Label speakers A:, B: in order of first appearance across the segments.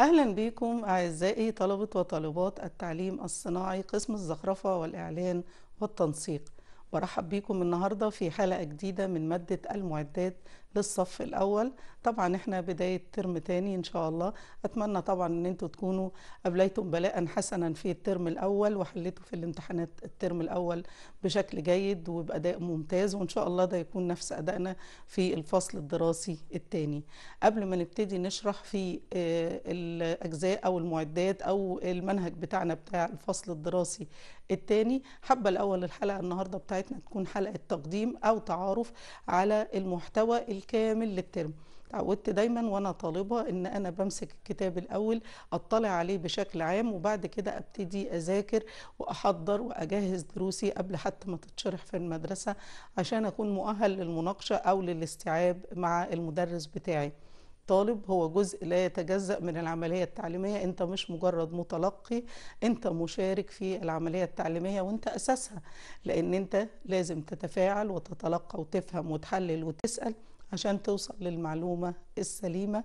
A: أهلا بكم أعزائي طلبة وطالبات التعليم الصناعي قسم الزخرفة والإعلان والتنسيق برحب بكم النهاردة في حلقة جديدة من مادة المعدات للصف الاول طبعا احنا بدايه ترم تاني ان شاء الله اتمنى طبعا ان انتم تكونوا ابليتم بلاء حسنا في الترم الاول وحليتوا في الامتحانات الترم الاول بشكل جيد وباداء ممتاز وان شاء الله ده يكون نفس ادائنا في الفصل الدراسي التاني قبل ما نبتدي نشرح في آه، الاجزاء او المعدات او المنهج بتاعنا بتاع الفصل الدراسي التاني حابه الاول الحلقه النهارده بتاعتنا تكون حلقه تقديم او تعارف على المحتوى الكامل للترم تعودت دايما وانا طالبه ان انا بمسك الكتاب الاول اطلع عليه بشكل عام وبعد كده ابتدي اذاكر واحضر واجهز دروسي قبل حتى ما تتشرح في المدرسه عشان اكون مؤهل للمناقشه او للاستيعاب مع المدرس بتاعي طالب هو جزء لا يتجزأ من العملية التعليمية انت مش مجرد متلقي انت مشارك في العملية التعليمية وانت أساسها لأن انت لازم تتفاعل وتتلقى وتفهم وتحلل وتسأل عشان توصل للمعلومة السليمة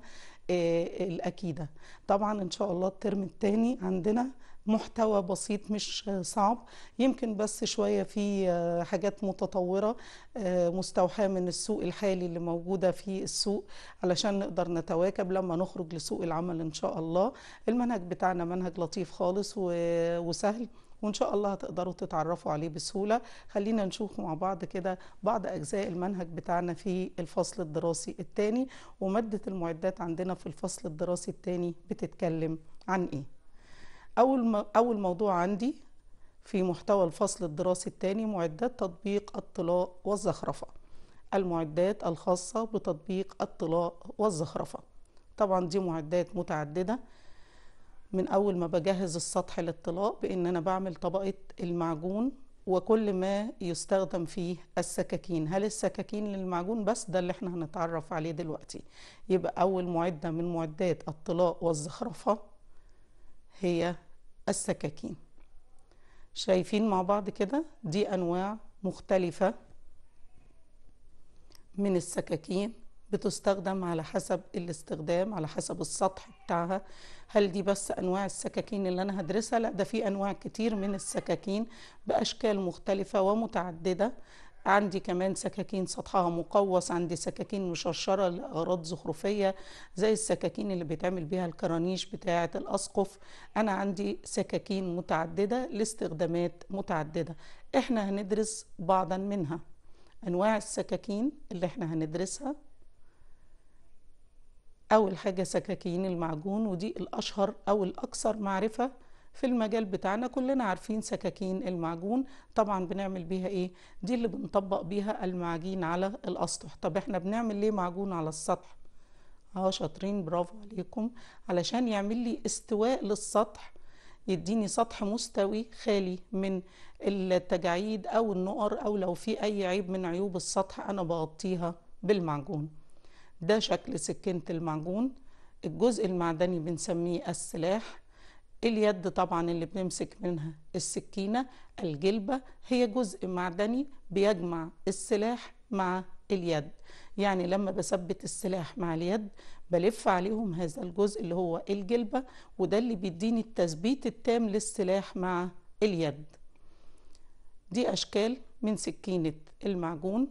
A: آه، الأكيدة طبعا إن شاء الله الترم الثاني عندنا محتوى بسيط مش صعب يمكن بس شوية في آه، حاجات متطورة آه، مستوحاة من السوق الحالي اللي موجودة في السوق علشان نقدر نتواكب لما نخرج لسوق العمل إن شاء الله المنهج بتاعنا منهج لطيف خالص وسهل وان شاء الله هتقدروا تتعرفوا عليه بسهوله خلينا نشوف مع بعض كده بعض اجزاء المنهج بتاعنا في الفصل الدراسي الثاني وماده المعدات عندنا في الفصل الدراسي الثاني بتتكلم عن ايه اول ما اول موضوع عندي في محتوى الفصل الدراسي الثاني معدات تطبيق الطلاء والزخرفه المعدات الخاصه بتطبيق الطلاء والزخرفه طبعا دي معدات متعدده من أول ما بجهز السطح للطلاء بإن أنا بعمل طبقة المعجون وكل ما يستخدم فيه السكاكين هل السكاكين للمعجون بس ده اللي احنا هنتعرف عليه دلوقتي يبقى أول معدة من معدات الطلاء والزخرفة هي السكاكين شايفين مع بعض كده دي أنواع مختلفة من السكاكين بتستخدم على حسب الاستخدام على حسب السطح بتاعها هل دي بس انواع السكاكين اللي انا هدرسها لا ده في انواع كتير من السكاكين باشكال مختلفه ومتعدده عندي كمان سكاكين سطحها مقوس عندي سكاكين مشرشرة لأغراض زخرفية زي السكاكين اللي بيتعمل بيها الكرانيش بتاعة الأسقف أنا عندي سكاكين متعددة لاستخدامات متعددة إحنا هندرس بعضا منها أنواع السكاكين اللي إحنا هندرسها أول حاجة سكاكين المعجون ودي الأشهر أو الأكثر معرفة في المجال بتاعنا كلنا عارفين سكاكين المعجون طبعا بنعمل بيها ايه دي اللي بنطبق بيها المعجين على الاسطح طب احنا بنعمل ليه معجون على السطح اه شاطرين برافو عليكم علشان يعمل لي استواء للسطح يديني سطح مستوي خالي من التجاعيد او النقر او لو في اي عيب من عيوب السطح انا بغطيها بالمعجون ده شكل سكينة المعجون الجزء المعدني بنسميه السلاح اليد طبعا اللي بنمسك منها السكينة الجلبة هي جزء معدني بيجمع السلاح مع اليد يعني لما بثبت السلاح مع اليد بلف عليهم هذا الجزء اللي هو الجلبة وده اللي بيديني التثبيت التام للسلاح مع اليد دي أشكال من سكينة المعجون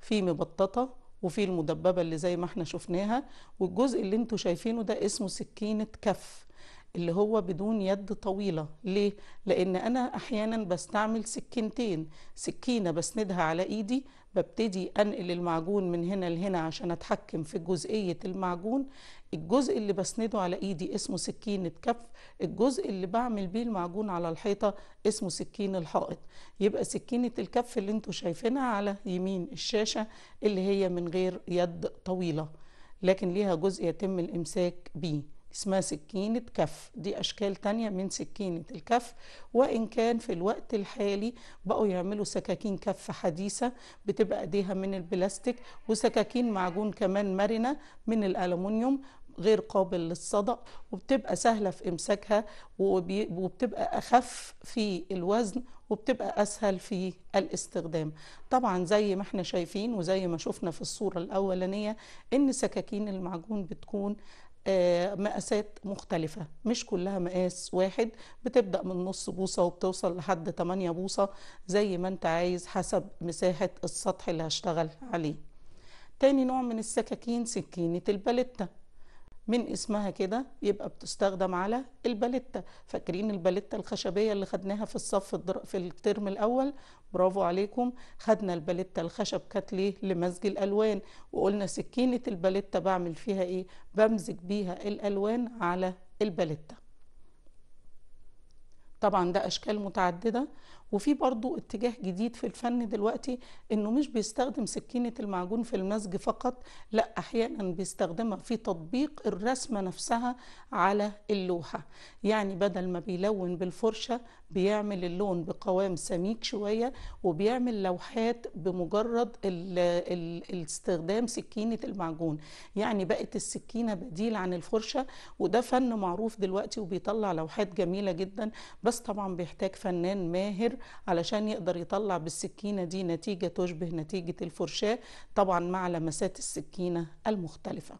A: في مبططة وفي المدببة اللي زي ما احنا شفناها والجزء اللي انتوا شايفينه ده اسمه سكينة كف اللي هو بدون يد طويلة ليه؟ لأن أنا أحيانا بستعمل سكينتين سكينة بسندها على إيدي ببتدي انقل المعجون من هنا لهنا عشان اتحكم في جزئية المعجون الجزء اللي بسنده على ايدي اسمه سكينة كف الجزء اللي بعمل بيه المعجون على الحيطة اسمه سكين الحائط يبقى سكينة الكف اللي انتوا شايفينها على يمين الشاشة اللي هي من غير يد طويلة لكن ليها جزء يتم الامساك بيه اسمها سكينة كف دي أشكال تانية من سكينة الكف وإن كان في الوقت الحالي بقوا يعملوا سكاكين كف حديثة بتبقى أيديها من البلاستيك وسكاكين معجون كمان مرنة من الألمونيوم غير قابل للصدأ وبتبقى سهلة في إمساكها وبتبقى أخف في الوزن وبتبقى أسهل في الاستخدام طبعا زي ما احنا شايفين وزي ما شفنا في الصورة الأولانية إن سكاكين المعجون بتكون آه، مقاسات مختلفة مش كلها مقاس واحد بتبدأ من نص بوصة وبتوصل لحد 8 بوصة زي ما انت عايز حسب مساحة السطح اللي هشتغل عليه تاني نوع من السكاكين سكينة الباليتا من اسمها كده يبقى بتستخدم على الباليتا فاكرين الباليتا الخشبيه اللي خدناها في الصف الدر... في الترم الاول برافو عليكم خدنا الباليتا الخشب كانت لمزج الالوان وقلنا سكينه الباليتا بعمل فيها ايه بمزج بيها الالوان على الباليتا طبعا ده اشكال متعدده وفي برضو اتجاه جديد في الفن دلوقتي انه مش بيستخدم سكينة المعجون في المزج فقط لا احيانا بيستخدمها في تطبيق الرسمة نفسها على اللوحة يعني بدل ما بيلون بالفرشة بيعمل اللون بقوام سميك شوية وبيعمل لوحات بمجرد الاستخدام سكينة المعجون يعني بقت السكينة بديل عن الفرشة وده فن معروف دلوقتي وبيطلع لوحات جميلة جدا بس طبعا بيحتاج فنان ماهر علشان يقدر يطلع بالسكينة دي نتيجة تشبه نتيجة الفرشاة طبعا مع لمسات السكينة المختلفة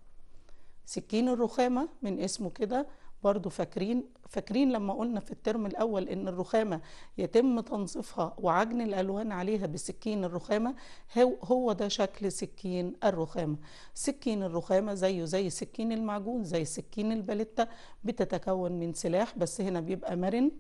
A: سكين الرخامة من اسمه كده برضو فاكرين فاكرين لما قلنا في الترم الأول إن الرخامة يتم تنظيفها وعجن الألوان عليها بسكين الرخامة هو, هو ده شكل سكين الرخامة سكين الرخامة زيه زي سكين المعجون زي سكين البلتة بتتكون من سلاح بس هنا بيبقى مرن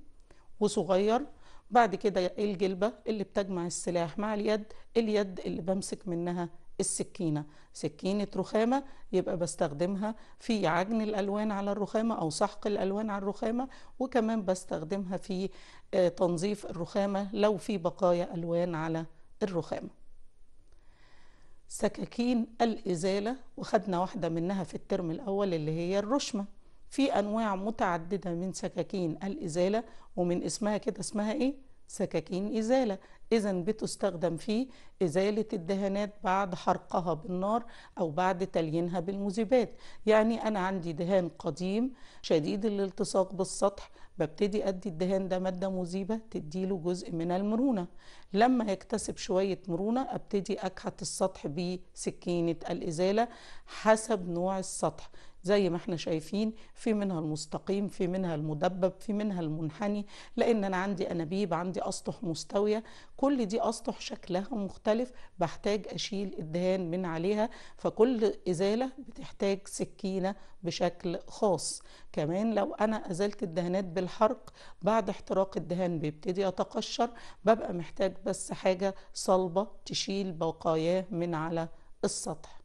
A: وصغير بعد كده الجلبة اللي بتجمع السلاح مع اليد اليد اللي بمسك منها السكينة سكينة رخامة يبقى بستخدمها في عجن الألوان على الرخامة أو سحق الألوان على الرخامة وكمان بستخدمها في آه، تنظيف الرخامة لو في بقايا ألوان على الرخامة سكاكين الإزالة وخدنا واحدة منها في الترم الأول اللي هي الرشمة في أنواع متعددة من سكاكين الإزالة ومن اسمها كده اسمها إيه؟ سكاكين إزالة إذا بتستخدم في إزالة الدهانات بعد حرقها بالنار أو بعد تليينها بالمذيبات يعني أنا عندي دهان قديم شديد الالتصاق بالسطح ببتدي أدي الدهان ده مادة مذيبة تديله جزء من المرونة لما يكتسب شوية مرونة أبتدي أكحت السطح بسكينة الإزالة حسب نوع السطح زي ما احنا شايفين في منها المستقيم في منها المدبب في منها المنحني لان انا عندي انابيب عندي اسطح مستويه كل دي اسطح شكلها مختلف بحتاج اشيل الدهان من عليها فكل ازاله بتحتاج سكينه بشكل خاص كمان لو انا ازلت الدهانات بالحرق بعد احتراق الدهان بيبتدي يتقشر ببقى محتاج بس حاجه صلبه تشيل بقاياه من على السطح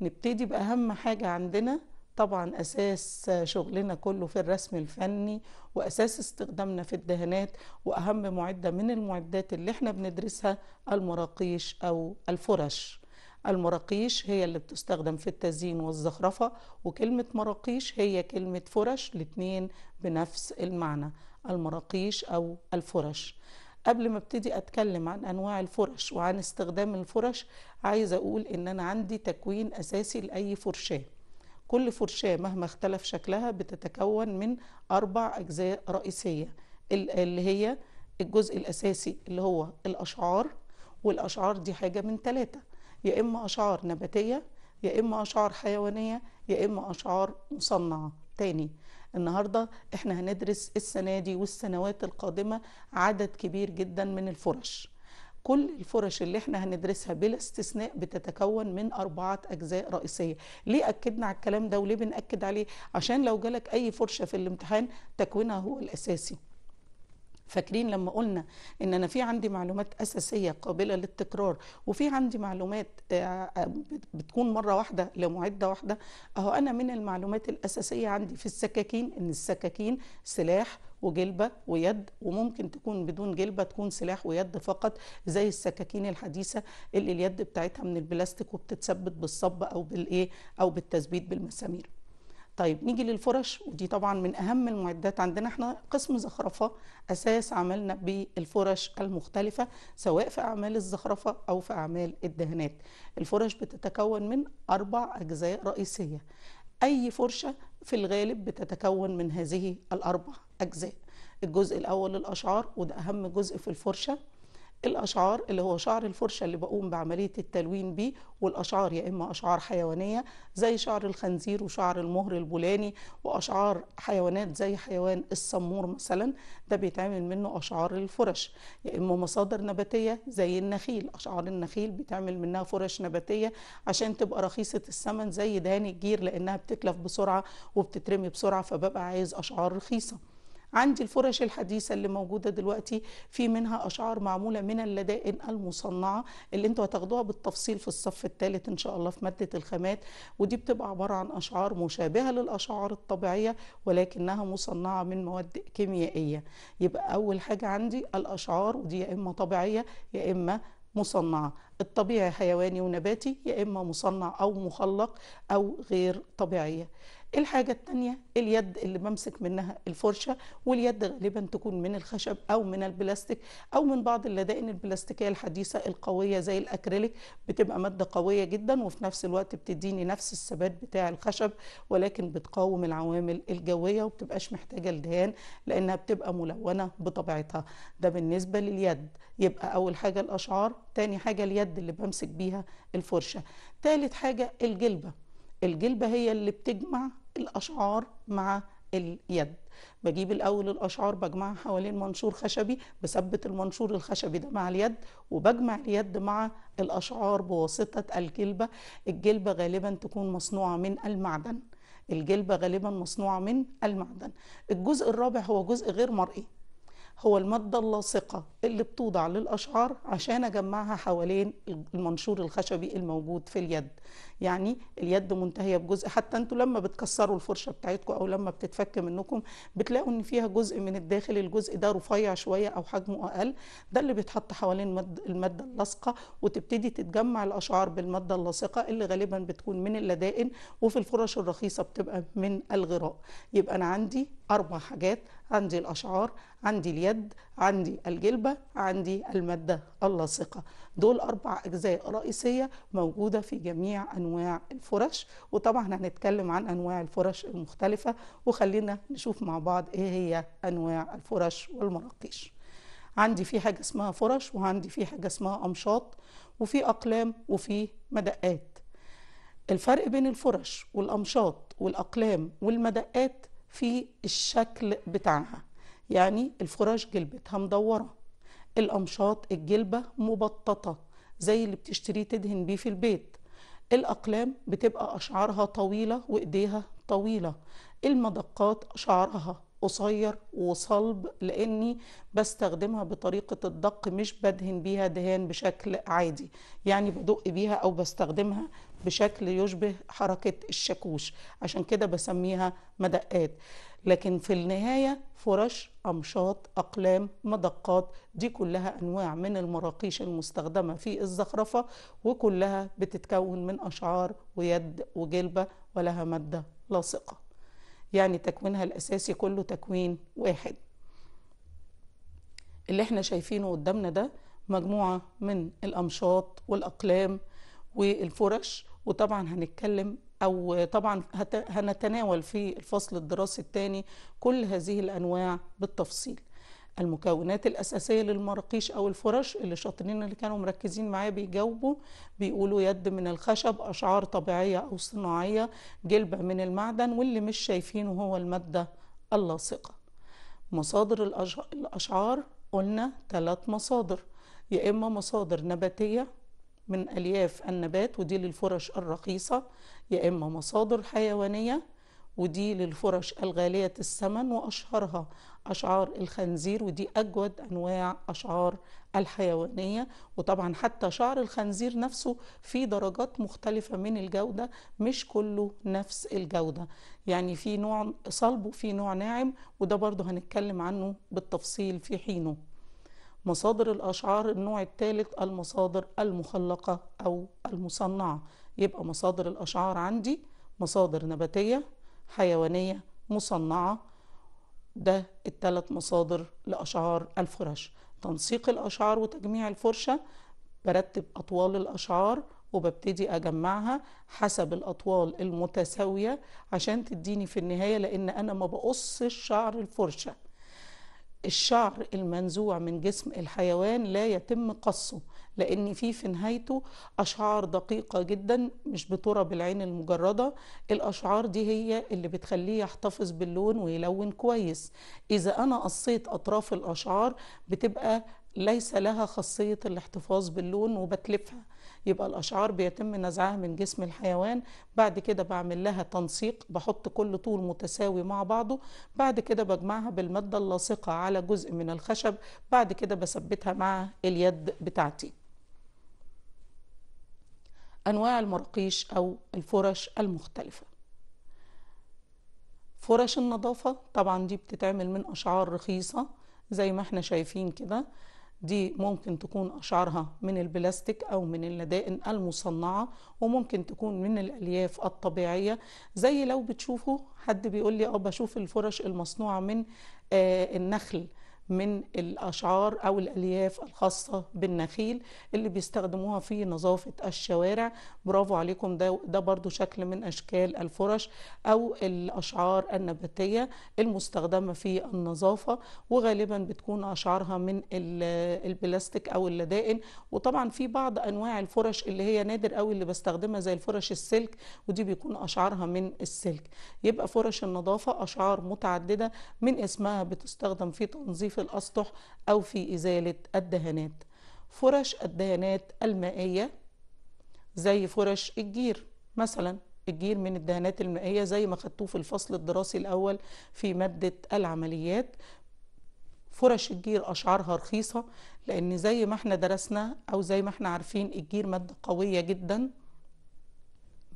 A: نبتدي بأهم حاجة عندنا طبعا أساس شغلنا كله في الرسم الفني وأساس استخدامنا في الدهانات وأهم معدة من المعدات اللي احنا بندرسها المراقيش أو الفرش المراقيش هي اللي بتستخدم في التزيين والزخرفة وكلمة مراقيش هي كلمة فرش الاتنين بنفس المعنى المراقيش أو الفرش قبل ما ابتدي اتكلم عن انواع الفرش وعن استخدام الفرش عايزه اقول ان انا عندي تكوين اساسي لاي فرشاه كل فرشاة مهما اختلف شكلها بتتكون من أربع أجزاء رئيسية اللي هي الجزء الأساسي اللي هو الأشعار والأشعار دي حاجة من ثلاثة يا إما أشعار نباتية يا إما أشعار حيوانية يا إما أشعار مصنعة تاني النهاردة احنا هندرس السنة دي والسنوات القادمة عدد كبير جدا من الفرش كل الفرش اللي احنا هندرسها بلا استثناء بتتكون من أربعة أجزاء رئيسية ليه أكدنا على الكلام ده وليه بنأكد عليه عشان لو جالك أي فرشة في الامتحان تكوينها هو الأساسي فاكرين لما قلنا ان انا في عندي معلومات اساسيه قابله للتكرار وفي عندي معلومات آه، آه، بتكون مره واحده لمعده واحده اهو انا من المعلومات الاساسيه عندي في السكاكين ان السكاكين سلاح وجلبة ويد وممكن تكون بدون جلبة تكون سلاح ويد فقط زي السكاكين الحديثة اللي اليد بتاعتها من البلاستيك وبتتثبت بالصب أو بالإيه أو بالتثبيت بالمسامير طيب نيجي للفرش ودي طبعا من اهم المعدات عندنا احنا قسم زخرفه اساس عملنا بالفرش المختلفه سواء في اعمال الزخرفه او في اعمال الدهانات الفرش بتتكون من اربع اجزاء رئيسيه اي فرشه في الغالب بتتكون من هذه الاربع اجزاء الجزء الاول الاشعار وده اهم جزء في الفرشه الأشعار اللي هو شعر الفرشة اللي بقوم بعملية التلوين بيه والأشعار يا إما أشعار حيوانية زي شعر الخنزير وشعر المهر البولاني وأشعار حيوانات زي حيوان السمور مثلا ده بيتعمل منه أشعار الفرش يا إما مصادر نباتية زي النخيل أشعار النخيل بيتعمل منها فرش نباتية عشان تبقى رخيصة الثمن زي دهان الجير لأنها بتتلف بسرعة وبتترمي بسرعة فببقى عايز أشعار رخيصة عندي الفرش الحديثة اللي موجودة دلوقتي في منها أشعار معمولة من اللدائن المصنعة اللي انتوا هتاخدوها بالتفصيل في الصف الثالث إن شاء الله في مادة الخامات ودي بتبقى عبارة عن أشعار مشابهة للأشعار الطبيعية ولكنها مصنعة من مواد كيميائية يبقى أول حاجة عندي الأشعار ودي يا إما طبيعية يا إما مصنعة الطبيعي حيواني ونباتي يا إما مصنع أو مخلق أو غير طبيعية الحاجة التانية اليد اللي بمسك منها الفرشة واليد غالبا تكون من الخشب أو من البلاستيك أو من بعض اللدائن البلاستيكية الحديثة القوية زي الأكريليك بتبقى مادة قوية جدا وفي نفس الوقت بتديني نفس الثبات بتاع الخشب ولكن بتقاوم العوامل الجوية وبتبقاش محتاجة لدهان لأنها بتبقى ملونة بطبيعتها ده بالنسبة لليد يبقى أول حاجة الأشعار تاني حاجة اليد اللي بمسك بيها الفرشة تالت حاجة الجلبة الجلبة هي اللي بتجمع الأشعار مع اليد بجيب الاول الاشعار بجمعها حوالين منشور خشبي بثبت المنشور الخشبي ده مع اليد وبجمع اليد مع الاشعار بواسطه الجلبه الجلبه غالبا تكون مصنوعه من المعدن الجلبه غالبا مصنوعه من المعدن الجزء الرابع هو جزء غير مرئي هو المادة اللاصقة اللي بتوضع للأشعار عشان أجمعها حوالين المنشور الخشبي الموجود في اليد يعني اليد منتهيه بجزء حتى انتوا لما بتكسروا الفرشه بتاعتكم او لما بتتفك منكم بتلاقوا ان فيها جزء من الداخل الجزء ده رفيع شويه او حجمه اقل ده اللي بيتحط حوالين الماده اللاصقه وتبتدي تتجمع الاشعار بالماده اللاصقه اللي غالبا بتكون من اللدائن وفي الفرش الرخيصه بتبقى من الغراء يبقى انا عندي اربع حاجات عندي الاشعار عندي اليد عندي الجلبه عندي الماده اللاصقه دول أربع أجزاء رئيسية موجودة في جميع أنواع الفرش وطبعا هنتكلم عن أنواع الفرش المختلفة وخلينا نشوف مع بعض إيه هي أنواع الفرش والمراقيش عندي في حاجة اسمها فرش وعندي في حاجة اسمها أمشاط وفي أقلام وفي مدقات الفرق بين الفرش والأمشاط والأقلام والمدقات في الشكل بتاعها يعني الفرش جلبتها مدورة الأمشاط الجلبة مبططة زي اللي بتشتريه تدهن بيه في البيت الأقلام بتبقى أشعارها طويلة وإيديها طويلة المدقات شعرها قصير وصلب لاني بستخدمها بطريقة الدق مش بدهن بيها دهان بشكل عادي يعني بدق بيها او بستخدمها بشكل يشبه حركة الشاكوش عشان كده بسميها مدقات لكن في النهاية فرش أمشاط أقلام مدقات دي كلها أنواع من المراقيش المستخدمة في الزخرفة وكلها بتتكون من أشعار ويد وجلبة ولها مادة لاصقة يعني تكوينها الأساسي كله تكوين واحد اللي احنا شايفينه قدامنا ده مجموعة من الأمشاط والأقلام والفرش وطبعا هنتكلم أو طبعا هنتناول في الفصل الدراسي الثاني كل هذه الأنواع بالتفصيل المكونات الأساسية للمراقيش أو الفرش اللي شاطرين اللي كانوا مركزين معايا بيجاوبوا بيقولوا يد من الخشب أشعار طبيعية أو صناعية جلبة من المعدن واللي مش شايفينه هو المادة اللاصقة مصادر الأشعار قلنا ثلاث مصادر يا إما مصادر نباتية من ألياف النبات ودي للفرش الرخيصة يا إما مصادر حيوانية ودي للفرش الغالية الثمن وأشهرها أشعار الخنزير ودي أجود أنواع أشعار الحيوانية وطبعا حتى شعر الخنزير نفسه في درجات مختلفة من الجودة مش كله نفس الجودة يعني في نوع صلب وفي نوع ناعم وده برضه هنتكلم عنه بالتفصيل في حينه مصادر الأشعار النوع الثالث المصادر المخلقة أو المصنعة يبقى مصادر الأشعار عندي مصادر نباتية حيوانية مصنعة ده الثلاث مصادر لأشعار الفرش تنسيق الأشعار وتجميع الفرشة برتب أطوال الأشعار وببتدي أجمعها حسب الأطوال المتساوية عشان تديني في النهاية لأن أنا ما بقصش شعر الفرشة الشعر المنزوع من جسم الحيوان لا يتم قصه لان في في نهايته اشعار دقيقه جدا مش بترى بالعين المجرده الاشعار دي هي اللي بتخليه يحتفظ باللون ويلون كويس اذا انا قصيت اطراف الاشعار بتبقى ليس لها خاصيه الاحتفاظ باللون وبتلفها يبقى الأشعار بيتم نزعها من جسم الحيوان بعد كده بعمل لها تنسيق بحط كل طول متساوي مع بعضه بعد كده بجمعها بالمادة اللاصقة على جزء من الخشب بعد كده بثبتها مع اليد بتاعتي أنواع المراقيش أو الفرش المختلفة فرش النظافة طبعا دي بتتعمل من أشعار رخيصة زي ما احنا شايفين كده دي ممكن تكون أشعارها من البلاستيك أو من اللدائن المصنعة وممكن تكون من الألياف الطبيعية زي لو بتشوفوا حد بيقول لي اه بشوف الفرش المصنوعة من آه، النخل من الأشعار أو الألياف الخاصة بالنخيل اللي بيستخدموها في نظافة الشوارع برافو عليكم ده, ده برضو شكل من أشكال الفرش أو الأشعار النباتية المستخدمة في النظافة وغالبا بتكون أشعارها من البلاستيك أو اللدائن وطبعا في بعض أنواع الفرش اللي هي نادر قوي اللي بستخدمها زي الفرش السلك ودي بيكون أشعارها من السلك يبقى فرش النظافة أشعار متعددة من اسمها بتستخدم في تنظيف تنظيف الأسطح أو في إزالة الدهانات فرش الدهانات المائية زي فرش الجير مثلا الجير من الدهانات المائية زي ما خدتوه في الفصل الدراسي الأول في مادة العمليات فرش الجير أشعارها رخيصة لأن زي ما احنا درسنا أو زي ما احنا عارفين الجير مادة قوية جدا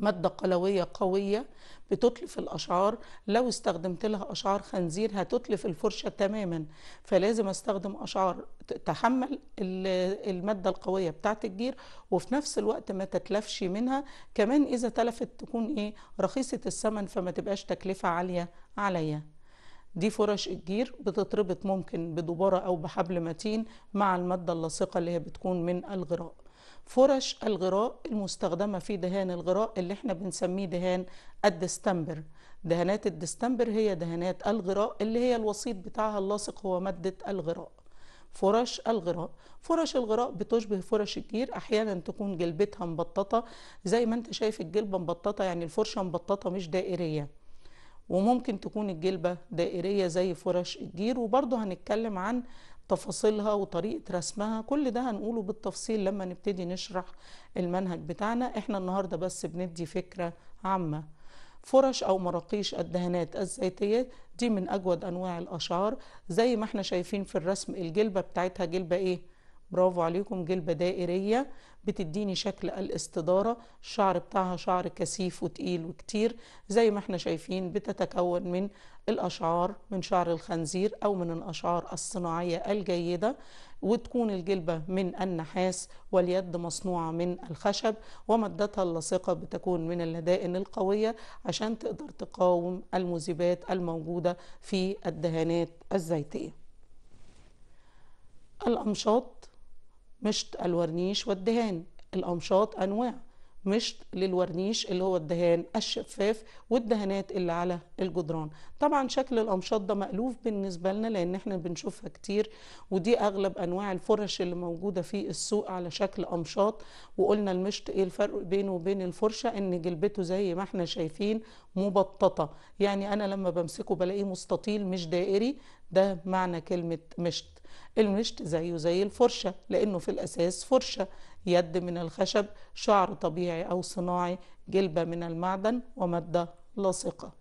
A: مادة قلوية قوية بتتلف الأشعار لو استخدمت لها أشعار خنزير هتتلف الفرشة تماما فلازم استخدم أشعار تحمل المادة القوية بتاعت الجير وفي نفس الوقت ما تتلفش منها كمان إذا تلفت تكون إيه رخيصة الثمن فما تبقاش تكلفة عالية عليا دي فرش الجير بتتربط ممكن بدبارة أو بحبل متين مع المادة اللاصقة اللي هي بتكون من الغراء فرش الغراء المستخدمة في دهان الغراء اللي احنا بنسميه دهان الدستمبر دهانات الدستمبر هي دهانات الغراء اللي هي الوسيط بتاعها اللاصق هو مادة الغراء فرش الغراء فرش الغراء بتشبه فرش الجير احيانا تكون جلبتها مبططة زي ما انت شايف الجلبة مبططة يعني الفرشة مبططة مش دائرية وممكن تكون الجلبة دائرية زي فرش الجير وبرضه هنتكلم عن تفاصيلها وطريقة رسمها كل ده هنقوله بالتفصيل لما نبتدي نشرح المنهج بتاعنا احنا النهاردة بس بندي فكرة عامة فرش أو مراقيش الدهانات الزيتية دي من أجود أنواع الأشعار زي ما احنا شايفين في الرسم الجلبة بتاعتها جلبة ايه؟ برافو عليكم جلبة دائرية بتديني شكل الاستدارة الشعر بتاعها شعر كثيف وتقيل وكتير زي ما احنا شايفين بتتكون من الأشعار من شعر الخنزير أو من الأشعار الصناعية الجيدة وتكون الجلبة من النحاس واليد مصنوعة من الخشب ومادتها اللاصقة بتكون من اللدائن القوية عشان تقدر تقاوم المذيبات الموجودة في الدهانات الزيتية الأمشاط مشط الورنيش والدهان الأمشاط أنواع مشط للورنيش اللي هو الدهان الشفاف والدهانات اللي على الجدران طبعا شكل الامشاط ده مألوف بالنسبة لنا لان احنا بنشوفها كتير ودي اغلب انواع الفرش اللي موجودة في السوق على شكل امشاط وقلنا المشط ايه الفرق بينه وبين الفرشة ان جلبته زي ما احنا شايفين مبططة يعني انا لما بمسكه بلاقيه مستطيل مش دائري ده معنى كلمة مشط المشط زيه زي الفرشة لأنه في الأساس فرشة يد من الخشب شعر طبيعي أو صناعي جلبة من المعدن ومادة لاصقة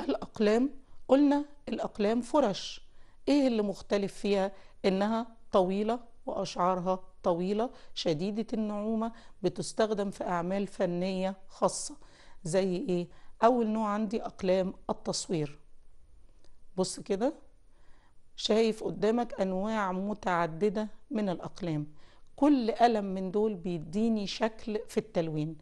A: الأقلام قلنا الأقلام فرش إيه اللي مختلف فيها إنها طويلة وأشعارها طويلة شديدة النعومة بتستخدم في أعمال فنية خاصة زي إيه؟ أول نوع عندي أقلام التصوير بص كده شايف قدامك انواع متعدده من الاقلام كل قلم من دول بيديني شكل في التلوين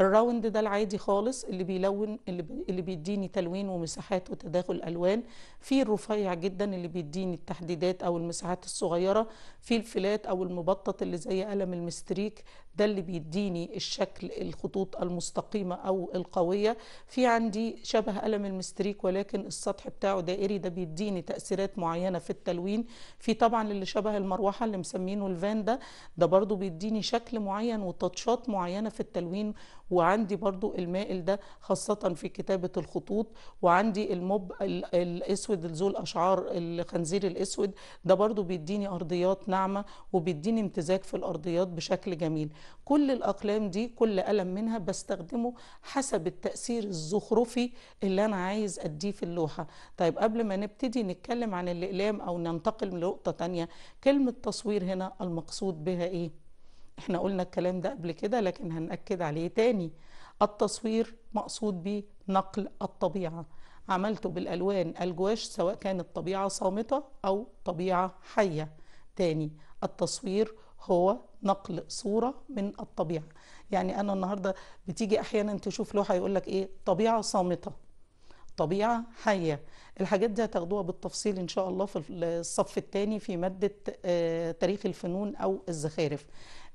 A: الراوند ده العادي خالص اللي بيلون اللي, بيديني تلوين ومساحات وتداخل الوان في الرفيع جدا اللي بيديني التحديدات او المساحات الصغيره في الفلات او المبطط اللي زي قلم المستريك ده اللي بيديني الشكل الخطوط المستقيمة أو القوية في عندي شبه قلم المستريك ولكن السطح بتاعه دائري ده بيديني تأثيرات معينة في التلوين في طبعا اللي شبه المروحة اللي مسمينه الفان ده ده برضو بيديني شكل معين وتطشات معينة في التلوين وعندي برضو المائل ده خاصة في كتابة الخطوط وعندي الموب الأسود الزول أشعار الخنزير الأسود ده برضو بيديني أرضيات ناعمة وبيديني امتزاج في الأرضيات بشكل جميل كل الأقلام دي كل قلم منها بستخدمه حسب التأثير الزخرفي اللي أنا عايز أديه في اللوحة طيب قبل ما نبتدي نتكلم عن الأقلام أو ننتقل لنقطة تانية كلمة تصوير هنا المقصود بها إيه؟ احنا قلنا الكلام ده قبل كده لكن هنأكد عليه تاني التصوير مقصود به نقل الطبيعة عملته بالألوان الجواش سواء كانت طبيعة صامتة أو طبيعة حية تاني التصوير هو نقل صورة من الطبيعة يعني أنا النهاردة بتيجي أحيانا تشوف لوحة يقول لك إيه طبيعة صامتة طبيعة حية الحاجات دي هتاخدوها بالتفصيل إن شاء الله في الصف الثاني في مادة آه، تاريخ الفنون أو الزخارف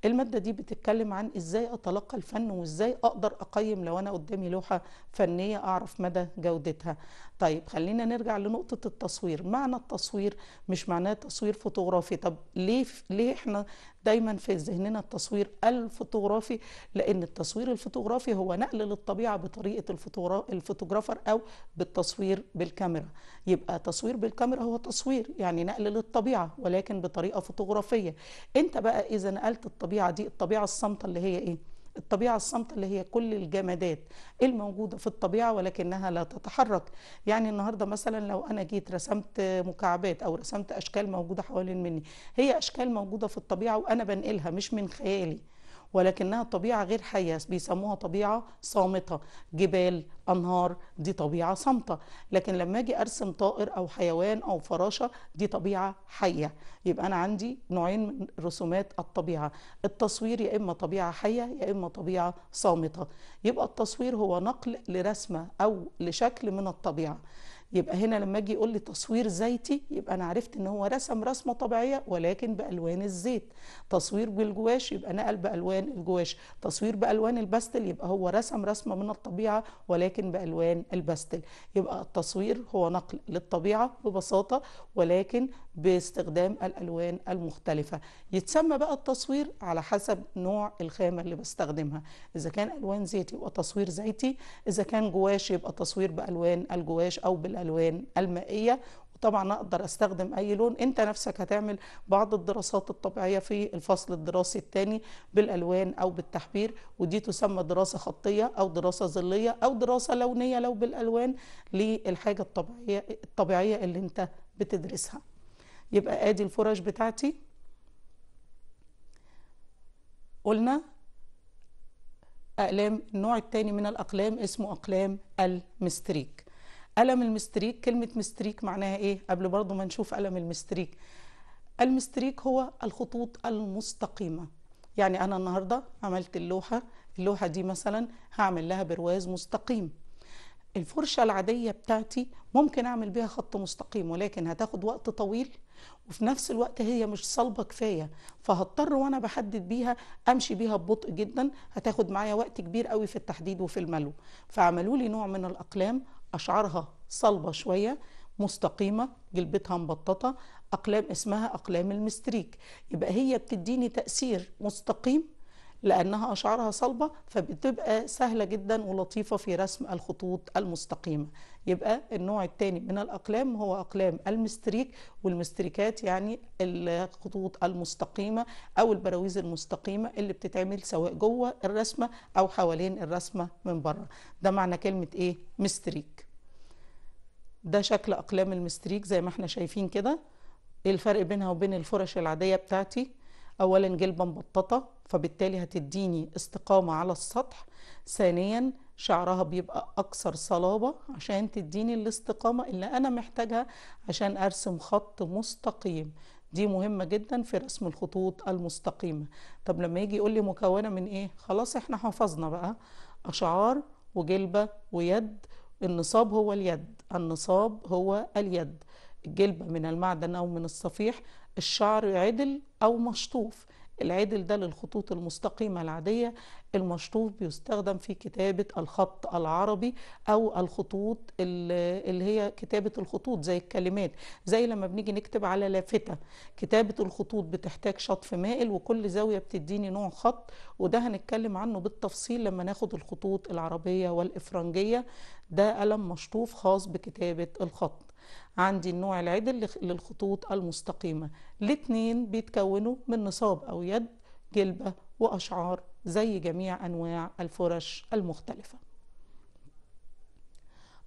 A: المادة دي بتتكلم عن إزاي أتلقى الفن وإزاي أقدر أقيم لو أنا قدامي لوحة فنية أعرف مدى جودتها طيب خلينا نرجع لنقطة التصوير معنى التصوير مش معناه تصوير فوتوغرافي طب ليه ليه احنا دايما في ذهننا التصوير الفوتوغرافي لان التصوير الفوتوغرافي هو نقل للطبيعة بطريقة الفوتوغرافر او بالتصوير بالكاميرا يبقى تصوير بالكاميرا هو تصوير يعني نقل للطبيعة ولكن بطريقة فوتوغرافية انت بقى اذا نقلت الطبيعة دي الطبيعة الصامتة اللي هي ايه الطبيعة الصامتة اللي هي كل الجمادات الموجودة في الطبيعة ولكنها لا تتحرك يعني النهاردة مثلا لو أنا جيت رسمت مكعبات أو رسمت أشكال موجودة حوالين مني هي أشكال موجودة في الطبيعة وأنا بنقلها مش من خيالي ولكنها طبيعة غير حية بيسموها طبيعة صامتة جبال أنهار دي طبيعة صامتة لكن لما أجي أرسم طائر أو حيوان أو فراشة دي طبيعة حية يبقى أنا عندي نوعين من رسومات الطبيعة التصوير يا إما طبيعة حية يا إما طبيعة صامتة يبقى التصوير هو نقل لرسمة أو لشكل من الطبيعة يبقى هنا لما اجي يقول لي تصوير زيتي يبقى انا عرفت ان هو رسم رسمه طبيعيه ولكن بالوان الزيت تصوير بالجواش يبقى نقل بالوان الجواش تصوير بالوان الباستل يبقى هو رسم رسمه من الطبيعه ولكن بالوان الباستل يبقى التصوير هو نقل للطبيعه ببساطه ولكن باستخدام الألوان المختلفة يتسمى بقى التصوير على حسب نوع الخامة اللي بستخدمها إذا كان ألوان زيتي يبقى تصوير زيتي إذا كان جواش يبقى تصوير بألوان الجواش أو بالألوان المائية طبعا اقدر استخدم اي لون انت نفسك هتعمل بعض الدراسات الطبيعيه في الفصل الدراسي الثاني بالالوان او بالتحبير ودي تسمى دراسه خطيه او دراسه ظليه او دراسه لونيه لو بالالوان للحاجه الطبيعيه الطبيعيه اللي انت بتدرسها يبقى ادي الفرش بتاعتي قلنا اقلام النوع الثاني من الاقلام اسمه اقلام المستريك قلم المستريك كلمه مستريك معناها ايه قبل برضه ما نشوف قلم المستريك المستريك هو الخطوط المستقيمه يعني انا النهارده عملت اللوحه اللوحه دي مثلا هعمل لها برواز مستقيم الفرشه العاديه بتاعتي ممكن اعمل بيها خط مستقيم ولكن هتاخد وقت طويل وفي نفس الوقت هي مش صلبه كفايه فهضطر وانا بحدد بيها امشي بيها ببطء جدا هتاخد معايا وقت كبير قوي في التحديد وفي الملو فعملوا لي نوع من الاقلام اشعارها صلبه شويه مستقيمه جلبتها مبططه اقلام اسمها اقلام المستريك يبقى هي بتديني تاثير مستقيم لأنها أشعارها صلبة فبتبقى سهلة جدا ولطيفة في رسم الخطوط المستقيمة يبقى النوع الثاني من الأقلام هو أقلام المستريك والمستريكات يعني الخطوط المستقيمة أو البراويز المستقيمة اللي بتتعمل سواء جوه الرسمة أو حوالين الرسمة من بره ده معنى كلمة إيه؟ مستريك ده شكل أقلام المستريك زي ما احنا شايفين كده الفرق بينها وبين الفرش العادية بتاعتي اولا جلبه مبططه فبالتالي هتديني استقامه على السطح ثانيا شعرها بيبقى اكثر صلابه عشان تديني الاستقامه اللي انا محتاجها عشان ارسم خط مستقيم دي مهمه جدا في رسم الخطوط المستقيمه طب لما يجي يقول لي مكونه من ايه خلاص احنا حفظنا بقى اشعار وجلبه ويد النصاب هو اليد النصاب هو اليد الجلبة من المعدن أو من الصفيح الشعر عدل أو مشطوف العدل ده للخطوط المستقيمة العادية المشطوف بيستخدم في كتابة الخط العربي أو الخطوط اللي هي كتابة الخطوط زي الكلمات زي لما بنيجي نكتب على لافتة كتابة الخطوط بتحتاج شطف مائل وكل زاوية بتديني نوع خط وده هنتكلم عنه بالتفصيل لما ناخد الخطوط العربية والإفرنجية ده قلم مشطوف خاص بكتابة الخط عندي النوع العدل للخطوط المستقيمة الاتنين بيتكونوا من نصاب أو يد جلبة وأشعار زي جميع أنواع الفرش المختلفة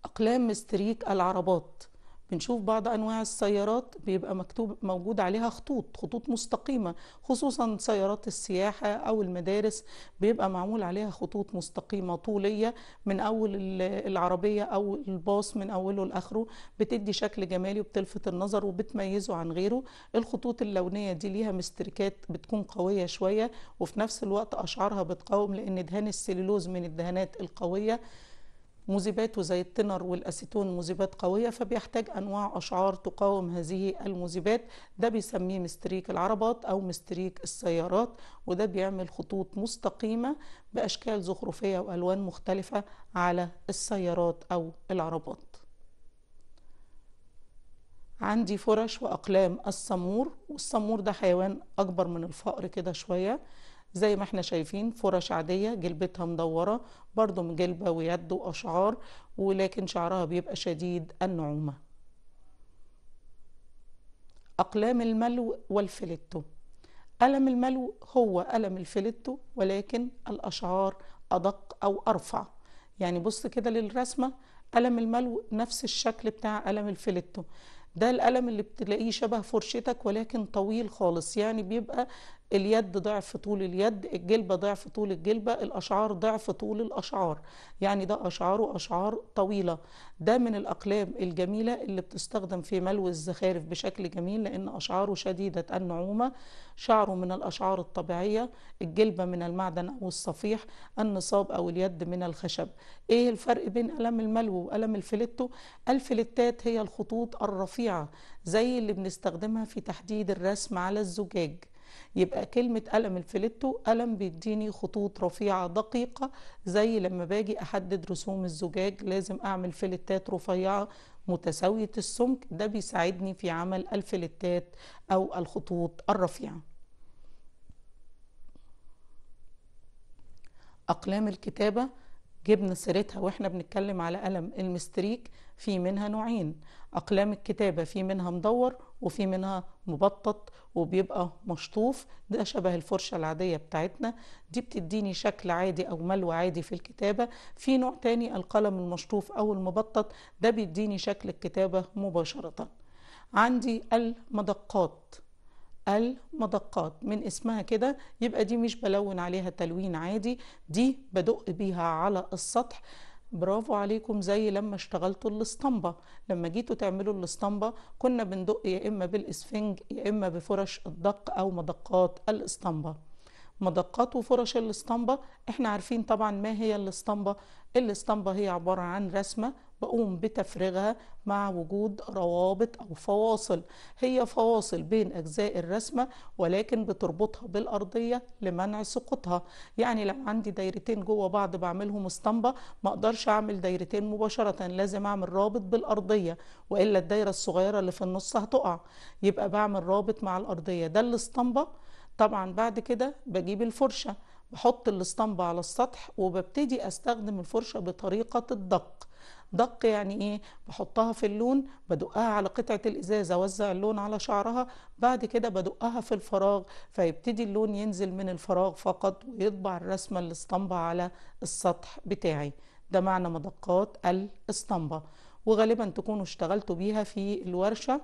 A: أقلام مستريك العربات بنشوف بعض انواع السيارات بيبقى مكتوب موجود عليها خطوط خطوط مستقيمه خصوصا سيارات السياحه او المدارس بيبقى معمول عليها خطوط مستقيمه طوليه من اول العربيه او الباص من اوله لاخره بتدي شكل جمالي وبتلفت النظر وبتميزه عن غيره الخطوط اللونيه دي ليها مستركات بتكون قويه شويه وفي نفس الوقت اشعارها بتقاوم لان دهان السليلوز من الدهانات القويه مذيباته زي التنر والاسيتون مذيبات قويه فبيحتاج انواع اشعار تقاوم هذه المذيبات ده بيسميه مستريك العربات او مستريك السيارات وده بيعمل خطوط مستقيمه باشكال زخرفيه والوان مختلفه على السيارات او العربات عندي فرش واقلام السمور والسمور ده حيوان اكبر من الفأر كده شويه زي ما احنا شايفين فرش عادية جلبتها مدورة برضو مجلبة ويد وأشعار ولكن شعرها بيبقى شديد النعومة أقلام الملو والفلتو ألم الملو هو ألم الفلتو ولكن الأشعار أدق أو أرفع يعني بص كده للرسمة ألم الملو نفس الشكل بتاع ألم الفلتو ده القلم اللي بتلاقيه شبه فرشتك ولكن طويل خالص يعني بيبقى اليد ضعف طول اليد الجلبة ضعف طول الجلبة الأشعار ضعف طول الأشعار يعني ده أشعاره أشعار طويلة ده من الأقلام الجميلة اللي بتستخدم في ملو الزخارف بشكل جميل لأن أشعاره شديدة النعومة شعره من الأشعار الطبيعية الجلبة من المعدن أو الصفيح النصاب أو اليد من الخشب إيه الفرق بين ألم الملو وقلم الفلتو الفلتات هي الخطوط الرفيعة زي اللي بنستخدمها في تحديد الرسم على الزجاج يبقى كلمة قلم الفليتو قلم بيديني خطوط رفيعة دقيقة زي لما باجي أحدد رسوم الزجاج لازم أعمل فلتات رفيعة متساوية السمك ده بيساعدني في عمل الفلتات أو الخطوط الرفيعة أقلام الكتابة جبنا سيرتها واحنا بنتكلم على قلم المستريك في منها نوعين أقلام الكتابة في منها مدور وفي منها مبطط وبيبقى مشطوف ده شبه الفرشة العادية بتاعتنا دي بتديني شكل عادي أو ملوى عادي في الكتابة في نوع تاني القلم المشطوف أو المبطط ده بيديني شكل الكتابة مباشرة عندي المدقات المدقات من اسمها كده يبقى دي مش بلون عليها تلوين عادي دي بدق بيها على السطح برافو عليكم زي لما اشتغلتوا الاسطمبة لما جيتوا تعملوا الاسطمبة كنا بندق يا إما بالإسفنج يا إما بفرش الدق أو مدقات الاسطمبة مدقات وفرش الاسطمبة احنا عارفين طبعا ما هي الاسطمبة الاسطمبة هي عبارة عن رسمة بقوم بتفريغها مع وجود روابط أو فواصل هي فواصل بين أجزاء الرسمة ولكن بتربطها بالأرضية لمنع سقوطها يعني لو عندي دايرتين جوه بعض بعملهم اسطمبة ما أقدرش أعمل دايرتين مباشرة لازم أعمل رابط بالأرضية وإلا الدايرة الصغيرة اللي في النص هتقع يبقى بعمل رابط مع الأرضية ده الاسطمبة طبعا بعد كده بجيب الفرشة بحط الاسطمبة على السطح وببتدي أستخدم الفرشة بطريقة الدق دق يعني ايه بحطها في اللون بدقها على قطعه الازازه اوزع اللون على شعرها بعد كده بدقها في الفراغ فيبتدي اللون ينزل من الفراغ فقط ويطبع الرسمه الاسطمبه على السطح بتاعي ده معنى مدقات الاسطمبه وغالبا تكونوا اشتغلتوا بيها في الورشه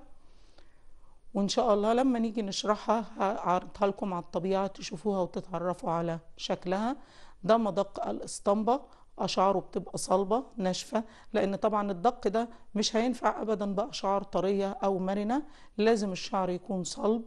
A: وان شاء الله لما نيجي نشرحها هعرضها لكم على الطبيعه تشوفوها وتتعرفوا على شكلها ده مدق الاسطمبه أشعاره بتبقى صلبة ناشفة لأن طبعا الدق ده مش هينفع أبدا بأشعار طرية أو مرنة لازم الشعر يكون صلب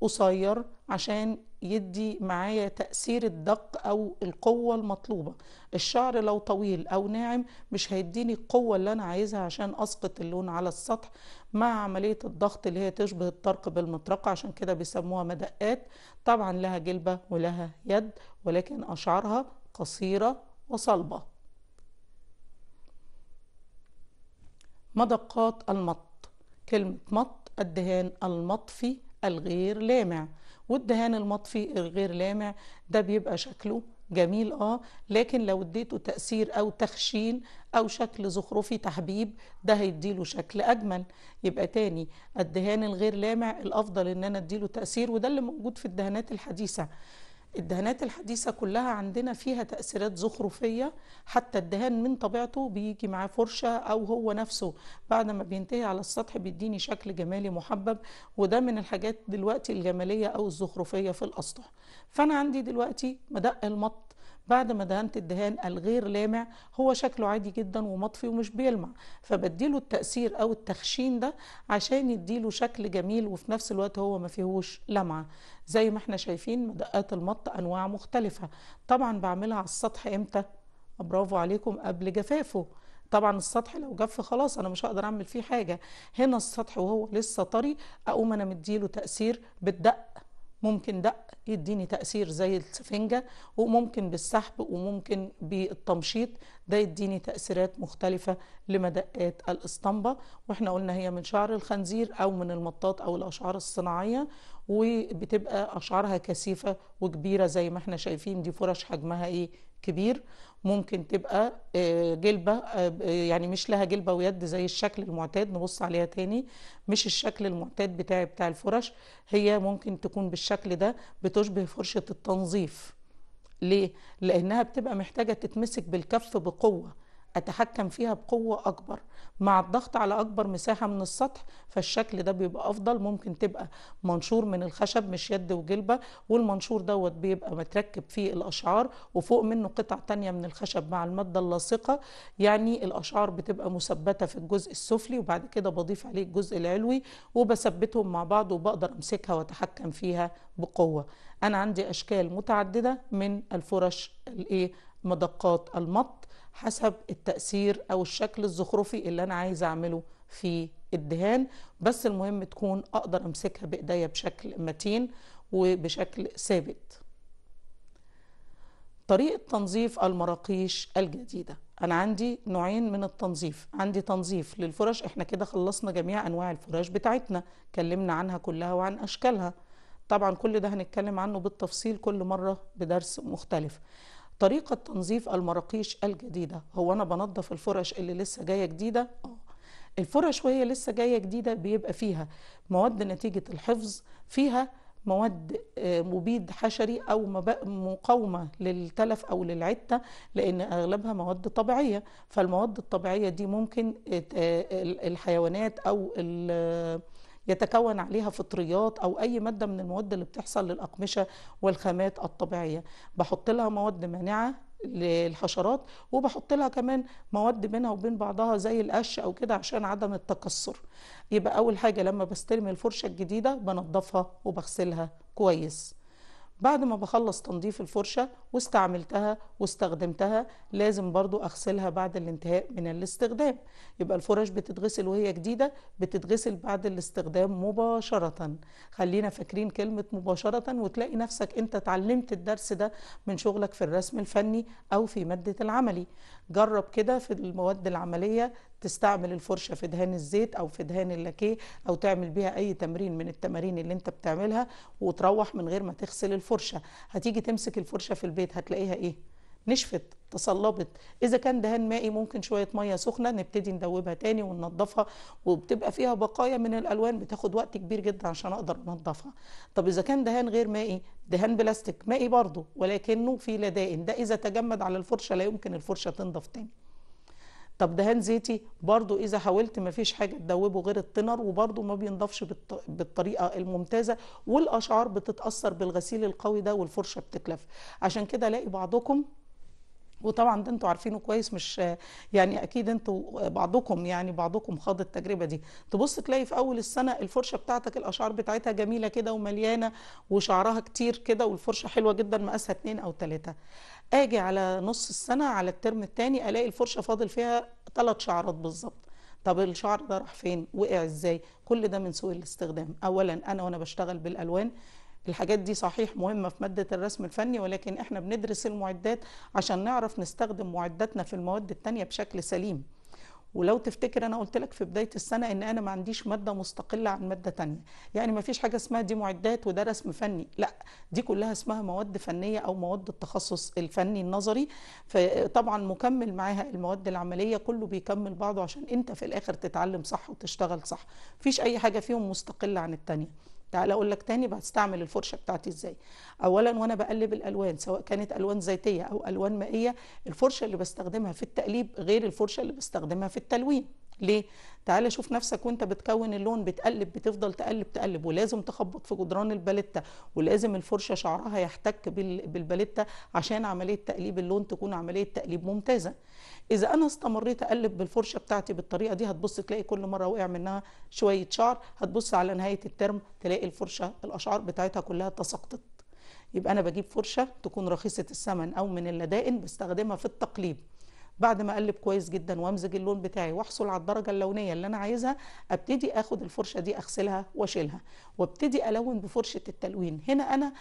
A: قصير عشان يدي معايا تأثير الدق أو القوة المطلوبة الشعر لو طويل أو ناعم مش هيديني القوة اللي أنا عايزها عشان أسقط اللون على السطح مع عملية الضغط اللي هي تشبه الطرق بالمطرقة عشان كده بيسموها مدقات طبعا لها جلبة ولها يد ولكن أشعارها قصيرة وصلبة مدقات المط كلمة مط الدهان المطفي الغير لامع والدهان المطفي الغير لامع ده بيبقى شكله جميل اه لكن لو اديته تأثير او تخشين او شكل زخرفي تحبيب ده هيديله شكل اجمل يبقى تاني الدهان الغير لامع الافضل ان انا اديله تأثير وده اللي موجود في الدهانات الحديثة الدهانات الحديثة كلها عندنا فيها تأثيرات زخرفية حتى الدهان من طبيعته بيجي معاه فرشة أو هو نفسه بعد ما بينتهي على السطح بيديني شكل جمالي محبب وده من الحاجات دلوقتي الجمالية أو الزخرفية في الأسطح فأنا عندي دلوقتي مدق المط بعد ما دهنت الدهان الغير لامع هو شكله عادي جدا ومطفي ومش بيلمع فبديله التأثير أو التخشين ده عشان يديله شكل جميل وفي نفس الوقت هو ما فيهوش لمعة زي ما احنا شايفين مدقات المط أنواع مختلفة طبعا بعملها على السطح إمتى؟ برافو عليكم قبل جفافه طبعا السطح لو جف خلاص انا مش هقدر اعمل فيه حاجه هنا السطح وهو لسه طري اقوم انا مديله تاثير بالدق ممكن دق يديني تأثير زي السفنجة وممكن بالسحب وممكن بالتمشيط ده يديني تأثيرات مختلفة لمدقات الاسطمبة واحنا قلنا هي من شعر الخنزير أو من المطاط أو الأشعار الصناعية وبتبقى أشعارها كثيفة وكبيرة زي ما احنا شايفين دي فرش حجمها ايه كبير ممكن تبقى آه، جلبة آه، آه، يعني مش لها جلبة ويد زي الشكل المعتاد نبص عليها تاني مش الشكل المعتاد بتاعي بتاع الفرش هي ممكن تكون بالشكل ده بتشبه فرشة التنظيف ليه؟ لأنها بتبقى محتاجة تتمسك بالكف بقوة أتحكم فيها بقوة أكبر مع الضغط على أكبر مساحة من السطح فالشكل ده بيبقى أفضل ممكن تبقى منشور من الخشب مش يد وجلبة والمنشور دوت بيبقى متركب فيه الأشعار وفوق منه قطع تانية من الخشب مع المادة اللاصقة يعني الأشعار بتبقى مثبتة في الجزء السفلي وبعد كده بضيف عليه الجزء العلوي وبثبتهم مع بعض وبقدر أمسكها وأتحكم فيها بقوة أنا عندي أشكال متعددة من الفرش الإيه مدقات المط حسب التأثير أو الشكل الزخرفي اللي أنا عايزة أعمله في الدهان بس المهم تكون أقدر أمسكها بإيديا بشكل متين وبشكل ثابت طريقة تنظيف المراقيش الجديدة أنا عندي نوعين من التنظيف عندي تنظيف للفرش إحنا كده خلصنا جميع أنواع الفراش بتاعتنا كلمنا عنها كلها وعن أشكالها طبعا كل ده هنتكلم عنه بالتفصيل كل مرة بدرس مختلف طريقة تنظيف المراقيش الجديدة هو أنا بنظف الفرش اللي لسه جاية جديدة آه. الفرش وهي لسه جاية جديدة بيبقى فيها مواد نتيجة الحفظ فيها مواد آه، مبيد حشري أو مقاومة للتلف أو للعتة لأن أغلبها مواد طبيعية فالمواد الطبيعية دي ممكن آه، الحيوانات أو يتكون عليها فطريات او اي ماده من المواد اللي بتحصل للاقمشه والخامات الطبيعيه بحط لها مواد مانعه للحشرات وبحط لها كمان مواد بينها وبين بعضها زي القش او كده عشان عدم التكسر يبقى اول حاجه لما بستلم الفرشه الجديده بنضفها وبغسلها كويس بعد ما بخلص تنظيف الفرشة واستعملتها واستخدمتها لازم برضو أغسلها بعد الانتهاء من الاستخدام يبقى الفرش بتتغسل وهي جديدة بتتغسل بعد الاستخدام مباشرة خلينا فاكرين كلمة مباشرة وتلاقي نفسك أنت اتعلمت الدرس ده من شغلك في الرسم الفني أو في مادة العملي جرب كده في المواد العملية تستعمل الفرشة في دهان الزيت أو في دهان اللاكيه أو تعمل بيها أي تمرين من التمارين اللي أنت بتعملها وتروح من غير ما تغسل الفرشة هتيجي تمسك الفرشة في البيت هتلاقيها إيه؟ نشفت تصلبت اذا كان دهان مائي ممكن شويه ميه سخنه نبتدي ندوبها تاني وننضفها وبتبقى فيها بقايا من الالوان بتاخد وقت كبير جدا عشان اقدر انضفها طب اذا كان دهان غير مائي دهان بلاستيك مائي برضه ولكنه في لدائن ده اذا تجمد على الفرشه لا يمكن الفرشه تنضف تاني طب دهان زيتي برضو اذا حاولت مفيش حاجه تدوبه غير التنر وبرضو ما بينضفش بالطريقه الممتازه والاشعار بتتاثر بالغسيل القوي ده والفرشه بتتلف عشان كده الاقي بعضكم وطبعا ده انتوا عارفينه كويس مش يعني اكيد انتوا بعضكم يعني بعضكم خاض التجربه دي تبص تلاقي في اول السنه الفرشه بتاعتك الاشعار بتاعتها جميله كده ومليانه وشعرها كتير كده والفرشه حلوه جدا مقاسها اتنين او تلاته اجي على نص السنه على الترم الثاني الاقي الفرشه فاضل فيها ثلاث شعرات بالظبط طب الشعر ده راح فين وقع ازاي كل ده من سوء الاستخدام اولا انا وانا بشتغل بالالوان الحاجات دي صحيح مهمة في مادة الرسم الفني ولكن احنا بندرس المعدات عشان نعرف نستخدم معداتنا في المواد التانية بشكل سليم ولو تفتكر انا قلت لك في بدايه السنه ان انا ما عنديش ماده مستقله عن ماده تانية يعني ما فيش حاجه اسمها دي معدات وده رسم فني لا دي كلها اسمها مواد فنيه او مواد التخصص الفني النظري فطبعا مكمل معاها المواد العمليه كله بيكمل بعضه عشان انت في الاخر تتعلم صح وتشتغل صح مفيش اي حاجه فيهم مستقله عن التانية تعال اقول لك تاني بستعمل الفرشه بتاعتي ازاي اولا وانا بقلب الالوان سواء كانت الوان زيتيه او الوان مائيه الفرشه اللي بستخدمها في التقليب غير الفرشه اللي بستخدمها في التلوين ليه؟ تعالى شوف نفسك وانت بتكون اللون بتقلب بتفضل تقلب تقلب ولازم تخبط في جدران الباليتا ولازم الفرشه شعرها يحتك بالباليتا عشان عمليه تقليب اللون تكون عمليه تقليب ممتازه اذا انا استمريت اقلب بالفرشه بتاعتي بالطريقه دي هتبص تلاقي كل مره وقع منها شويه شعر هتبص على نهايه الترم تلاقي الفرشه الاشعار بتاعتها كلها تساقطت يبقى انا بجيب فرشه تكون رخيصه الثمن او من اللدائن بستخدمها في التقليب بعد ما اقلب كويس جدا وامزج اللون بتاعي واحصل على الدرجه اللونيه اللي انا عايزها ابتدي اخد الفرشه دي اغسلها واشيلها وابتدي الون بفرشه التلوين هنا انا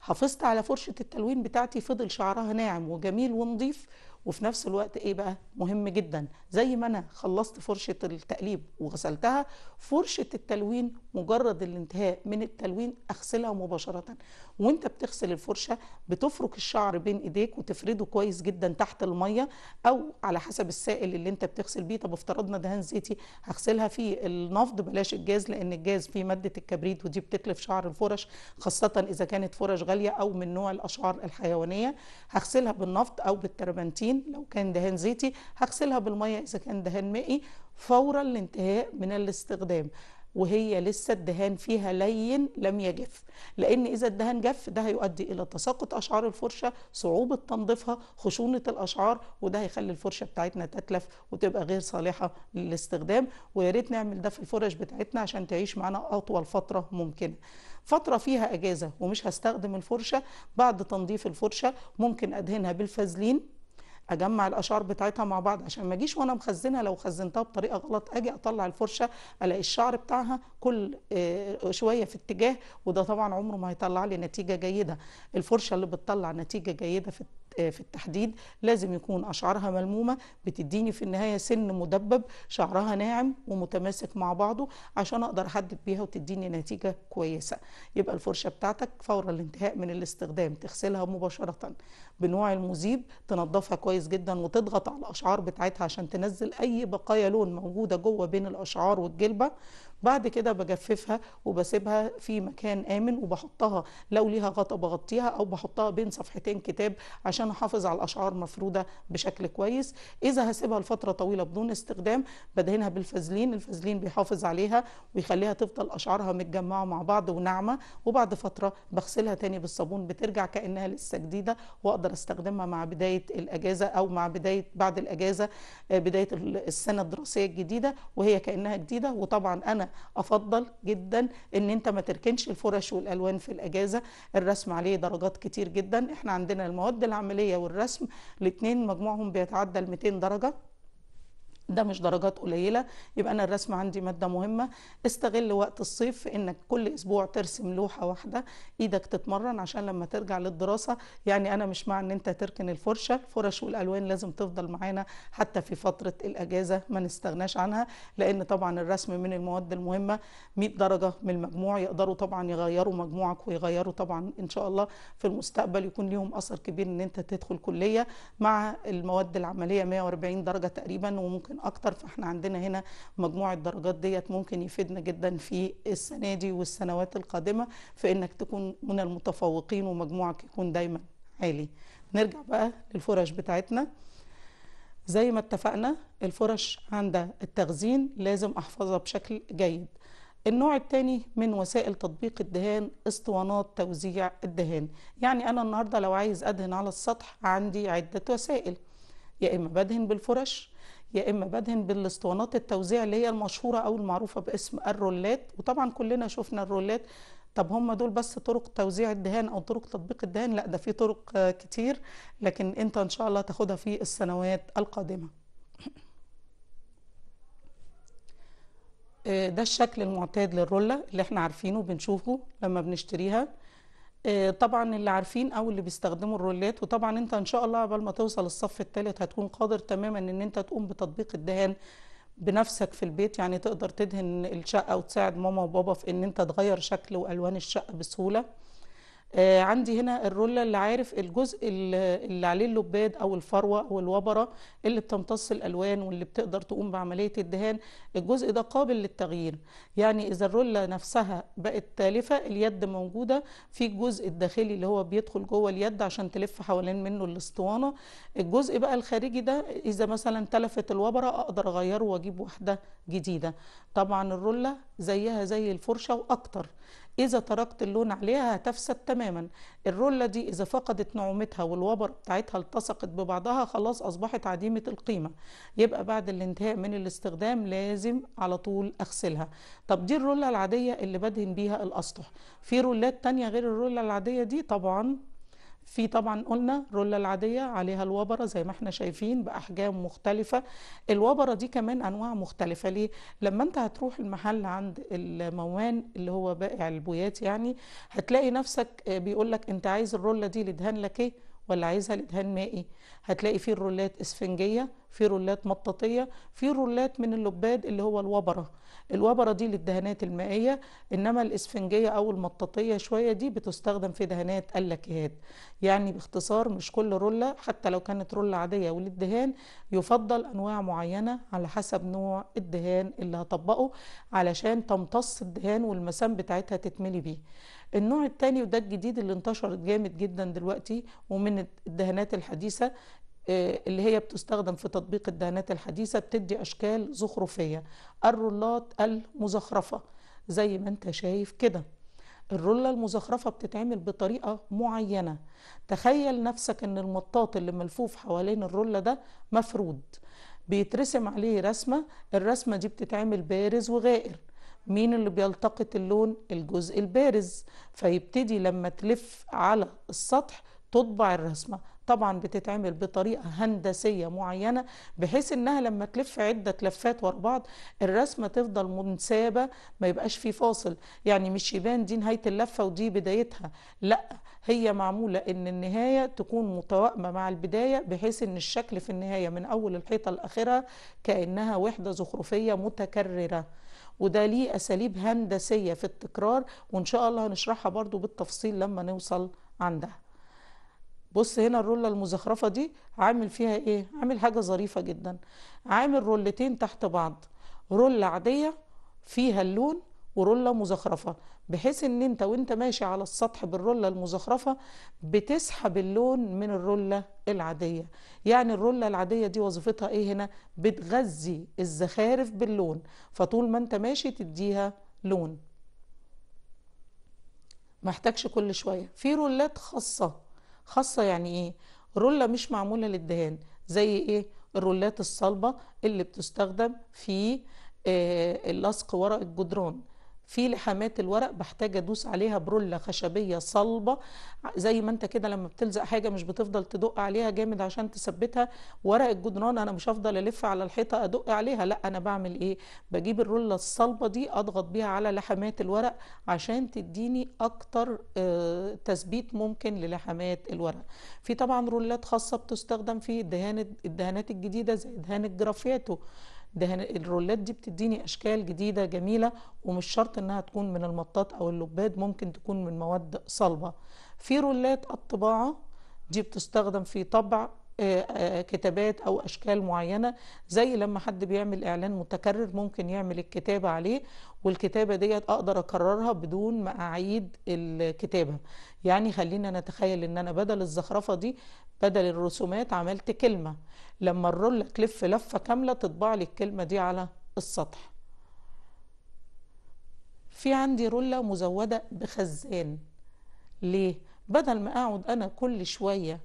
A: حافظت على فرشه التلوين بتاعتي فضل شعرها ناعم وجميل ونظيف وفي نفس الوقت ايه بقى مهم جدا زي ما انا خلصت فرشه التقليب وغسلتها فرشه التلوين مجرد الانتهاء من التلوين اغسلها مباشره وانت بتغسل الفرشه بتفرك الشعر بين ايديك وتفرده كويس جدا تحت الميه او على حسب السائل اللي انت بتغسل بيه طب افترضنا دهان زيتي هغسلها في النفض بلاش الجاز لان الجاز فيه ماده الكبريت ودي بتتلف شعر الفرش خاصه اذا كانت فرش غاليه او من نوع الاشعار الحيوانيه هغسلها بالنفط او بالتربنتين دهان لو كان دهان زيتي هغسلها بالمية إذا كان دهان مائي فور الانتهاء من الاستخدام وهي لسه الدهان فيها لين لم يجف لان اذا الدهان جف ده هيؤدي الى تساقط اشعار الفرشه صعوبه تنظيفها خشونه الاشعار وده هيخلي الفرشه بتاعتنا تتلف وتبقى غير صالحه للاستخدام ويا ريت نعمل ده في الفرش بتاعتنا عشان تعيش معانا اطول فتره ممكنه فترة فيها أجازة ومش هستخدم الفرشة بعد تنظيف الفرشة ممكن أدهنها بالفازلين اجمع الاشعار بتاعتها مع بعض عشان ما اجيش وانا مخزنها لو خزنتها بطريقه غلط اجي اطلع الفرشه الاقي الشعر بتاعها كل آه، شويه في اتجاه وده طبعا عمره ما هيطلع لي نتيجه جيده الفرشه اللي بتطلع نتيجه جيده في آه، في التحديد لازم يكون أشعارها ملمومة بتديني في النهاية سن مدبب شعرها ناعم ومتماسك مع بعضه عشان أقدر أحدد بيها وتديني نتيجة كويسة يبقى الفرشة بتاعتك فور الانتهاء من الاستخدام تغسلها مباشرة بنوع المذيب تنظفها كويس جدا وتضغط على الأشعار بتاعتها عشان تنزل أي بقايا لون موجودة جوه بين الأشعار والجلبة بعد كده بجففها وبسيبها في مكان امن وبحطها لو ليها غطا بغطيها او بحطها بين صفحتين كتاب عشان احافظ على الاشعار مفروده بشكل كويس اذا هسيبها لفتره طويله بدون استخدام بدهنها بالفازلين الفازلين بيحافظ عليها ويخليها تفضل اشعارها متجمعه مع بعض وناعمه وبعد فتره بغسلها تاني بالصابون بترجع كانها لسه جديده واقدر استخدمها مع بدايه الاجازه او مع بدايه بعد الاجازه آه، بدايه السنه الدراسيه الجديده وهي كانها جديده وطبعا انا افضل جدا ان انت ما تركنش الفرش والالوان في الاجازه الرسم عليه درجات كتير جدا احنا عندنا المواد العمليه والرسم الاثنين مجموعهم بيتعدى ال 200 درجه ده مش درجات قليله يبقى انا الرسم عندي ماده مهمه استغل وقت الصيف في انك كل اسبوع ترسم لوحه واحده ايدك تتمرن عشان لما ترجع للدراسه يعني انا مش مع ان انت تركن الفرشه الفرش والالوان لازم تفضل معانا حتى في فتره الاجازه ما نستغناش عنها لان طبعا الرسم من المواد المهمه 100 درجه من المجموع يقدروا طبعا يغيروا مجموعك ويغيروا طبعا ان شاء الله في المستقبل يكون لهم اثر كبير ان انت تدخل كليه مع المواد العمليه 140 درجه تقريبا وممكن اكتر فاحنا عندنا هنا مجموعه درجات ديت ممكن يفيدنا جدا في السنه دي والسنوات القادمه في انك تكون من المتفوقين ومجموعك يكون دايما عالي نرجع بقى للفرش بتاعتنا زي ما اتفقنا الفرش عند التخزين لازم احفظها بشكل جيد النوع الثاني من وسائل تطبيق الدهان اسطوانات توزيع الدهان يعني انا النهارده لو عايز ادهن على السطح عندي عده وسائل يا اما بدهن بالفرش يا اما بدهن بالاسطوانات التوزيع اللي هي المشهوره او المعروفه باسم الرولات وطبعا كلنا شفنا الرولات طب هم دول بس طرق توزيع الدهان او طرق تطبيق الدهان لا ده في طرق آه، كتير لكن انت ان شاء الله تاخدها في السنوات القادمه آه، ده الشكل المعتاد للرولة اللي احنا عارفينه بنشوفه لما بنشتريها آه، طبعا اللي عارفين او اللي بيستخدموا الرولات وطبعا انت ان شاء الله قبل ما توصل الصف الثالث هتكون قادر تماما ان انت تقوم بتطبيق الدهان بنفسك في البيت يعني تقدر تدهن الشقه وتساعد ماما وبابا في ان انت تغير شكل والوان الشقه بسهوله آه عندي هنا الرولة اللي عارف الجزء اللي عليه اللباد أو الفروة أو الوبرة اللي بتمتص الألوان واللي بتقدر تقوم بعملية الدهان الجزء ده قابل للتغيير يعني إذا الرولة نفسها بقت تالفة اليد موجودة في الجزء الداخلي اللي هو بيدخل جوه اليد عشان تلف حوالين منه الاسطوانة الجزء بقى الخارجي ده إذا مثلا تلفت الوبرة أقدر أغيره وأجيب واحدة جديدة طبعا الرولة زيها زي الفرشة وأكتر إذا تركت اللون عليها هتفسد تماما الرولة دي إذا فقدت نعومتها والوبر بتاعتها التصقت ببعضها خلاص أصبحت عديمة القيمة يبقى بعد الانتهاء من الاستخدام لازم على طول أغسلها طب دي الرولة العادية اللي بدهن بيها الأسطح في رولات تانية غير الرولة العادية دي طبعا في طبعا قلنا رولة العادية عليها الوبرة زي ما احنا شايفين بأحجام مختلفة الوبرة دي كمان أنواع مختلفة ليه؟ لما انت هتروح المحل عند الموان اللي هو بائع البويات يعني هتلاقي نفسك آه، بيقولك انت عايز الرولة دي لدهان لك ايه؟ ولا عايزها لدهان مائي هتلاقي فيه الرولات اسفنجية في رولات مطاطية في رولات من اللباد اللي هو الوبرة الوبره دي للدهانات المائيه انما الاسفنجيه او المطاطيه شويه دي بتستخدم في دهانات اللاكيهات يعني باختصار مش كل روله حتى لو كانت روله عاديه وللدهان يفضل انواع معينه على حسب نوع الدهان اللي هطبقه علشان تمتص الدهان والمسام بتاعتها تتملي بيه النوع التاني وده الجديد اللي انتشرت جامد جدا دلوقتي ومن الدهانات الحديثة آه، اللي هي بتستخدم في تطبيق الدهانات الحديثة بتدي أشكال زخرفية الرولات المزخرفة زي ما انت شايف كده الرولة المزخرفة بتتعمل بطريقة معينة تخيل نفسك ان المطاط اللي ملفوف حوالين الرولة ده مفرود بيترسم عليه رسمة الرسمة دي بتتعمل بارز وغائر مين اللي بيلتقط اللون الجزء البارز فيبتدي لما تلف على السطح تطبع الرسمة طبعا بتتعمل بطريقة هندسية معينة بحيث انها لما تلف عدة لفات ورا بعض الرسمة تفضل منسابة ما يبقاش في فاصل يعني مش يبان دي نهاية اللفة ودي بدايتها لا هي معمولة ان النهاية تكون متوائمة مع البداية بحيث ان الشكل في النهاية من اول الحيطة لاخرها كأنها وحدة زخرفية متكررة وده ليه أساليب هندسية في التكرار وإن شاء الله هنشرحها برضو بالتفصيل لما نوصل عندها بص هنا الرولة المزخرفة دي عامل فيها ايه عامل حاجة ظريفة جدا عامل رولتين تحت بعض رولة عادية فيها اللون ورولة مزخرفة بحيث ان انت وانت ماشي على السطح بالرولة المزخرفة بتسحب اللون من الرولة العادية يعني الرولة العادية دي وظيفتها ايه هنا بتغذي الزخارف باللون فطول ما انت ماشي تديها لون محتاجش كل شوية في رولات خاصة خاصة يعني ايه رولة مش معمولة للدهان زي ايه الرولات الصلبة اللي بتستخدم في آه، اللصق ورق الجدران في لحامات الورق بحتاج ادوس عليها برولة خشبية صلبة زي ما انت كده لما بتلزق حاجة مش بتفضل تدق عليها جامد عشان تثبتها ورق الجدران انا مش هفضل الف على الحيطة ادق عليها لا انا بعمل ايه بجيب الرولة الصلبة دي اضغط بيها على لحامات الورق عشان تديني اكتر آه، تثبيت ممكن للحامات الورق في طبعا رولات خاصة بتستخدم في الدهانات الدهانات الجديدة زي دهان الجرافياتو دهن الرولات دي بتديني اشكال جديده جميله ومش شرط انها تكون من المطاط او اللباد ممكن تكون من مواد صلبه في رولات الطباعه دي بتستخدم في طبع آه، آه، كتابات او اشكال معينه زي لما حد بيعمل اعلان متكرر ممكن يعمل الكتابه عليه والكتابه ديت اقدر اكررها بدون ما اعيد الكتابه يعني خلينا نتخيل ان انا بدل الزخرفه دي بدل الرسومات عملت كلمه لما الرول تلف لفه كامله تطبع لي الكلمه دي على السطح في عندي رولة مزودة بخزان ليه؟ بدل ما أقعد أنا كل شوية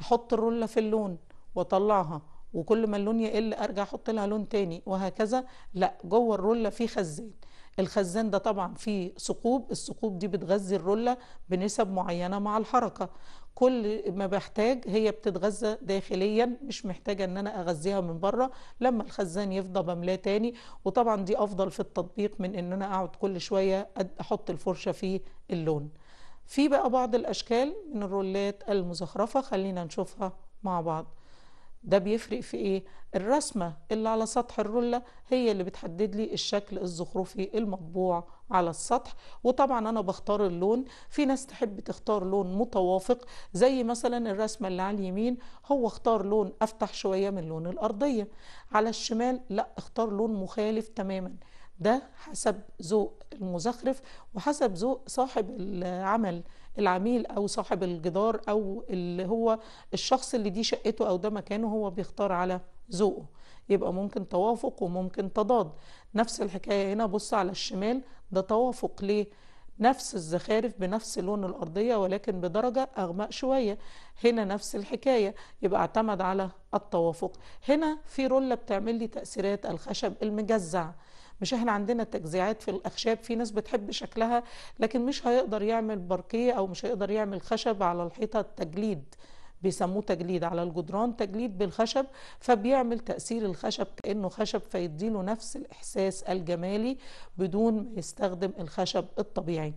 A: احط الرولة في اللون واطلعها وكل ما اللون يقل ارجع احط لها لون تاني وهكذا لا جوه الرولة في خزان الخزان ده طبعا فيه ثقوب الثقوب دي بتغذي الرولة بنسب معينة مع الحركة كل ما بحتاج هي بتتغذى داخليا مش محتاجة ان انا اغذيها من بره لما الخزان يفضى بملاه تاني وطبعا دي افضل في التطبيق من ان انا اقعد كل شوية احط الفرشة في اللون في بقى بعض الأشكال من الرولات المزخرفة خلينا نشوفها مع بعض ده بيفرق في ايه الرسمة اللي على سطح الرولة هي اللي بتحدد لي الشكل الزخرفي المطبوع على السطح وطبعا انا بختار اللون في ناس تحب تختار لون متوافق زي مثلا الرسمة اللي على اليمين هو اختار لون افتح شوية من لون الارضية على الشمال لا اختار لون مخالف تماما ده حسب ذوق المزخرف وحسب ذوق صاحب العمل العميل او صاحب الجدار او اللي هو الشخص اللي دي شقته او ده مكانه هو بيختار على ذوقه يبقى ممكن توافق وممكن تضاد نفس الحكايه هنا بص على الشمال ده توافق ليه نفس الزخارف بنفس لون الأرضية ولكن بدرجة أغمق شوية هنا نفس الحكاية يبقى اعتمد على التوافق هنا في رولة بتعمل لي تأثيرات الخشب المجزع مش احنا عندنا تجزيعات في الاخشاب في ناس بتحب شكلها لكن مش هيقدر يعمل بركيه او مش هيقدر يعمل خشب على الحيطه التجليد بيسموه تجليد على الجدران تجليد بالخشب فبيعمل تأثير الخشب كأنه خشب فيديله نفس الإحساس الجمالي بدون ما يستخدم الخشب الطبيعي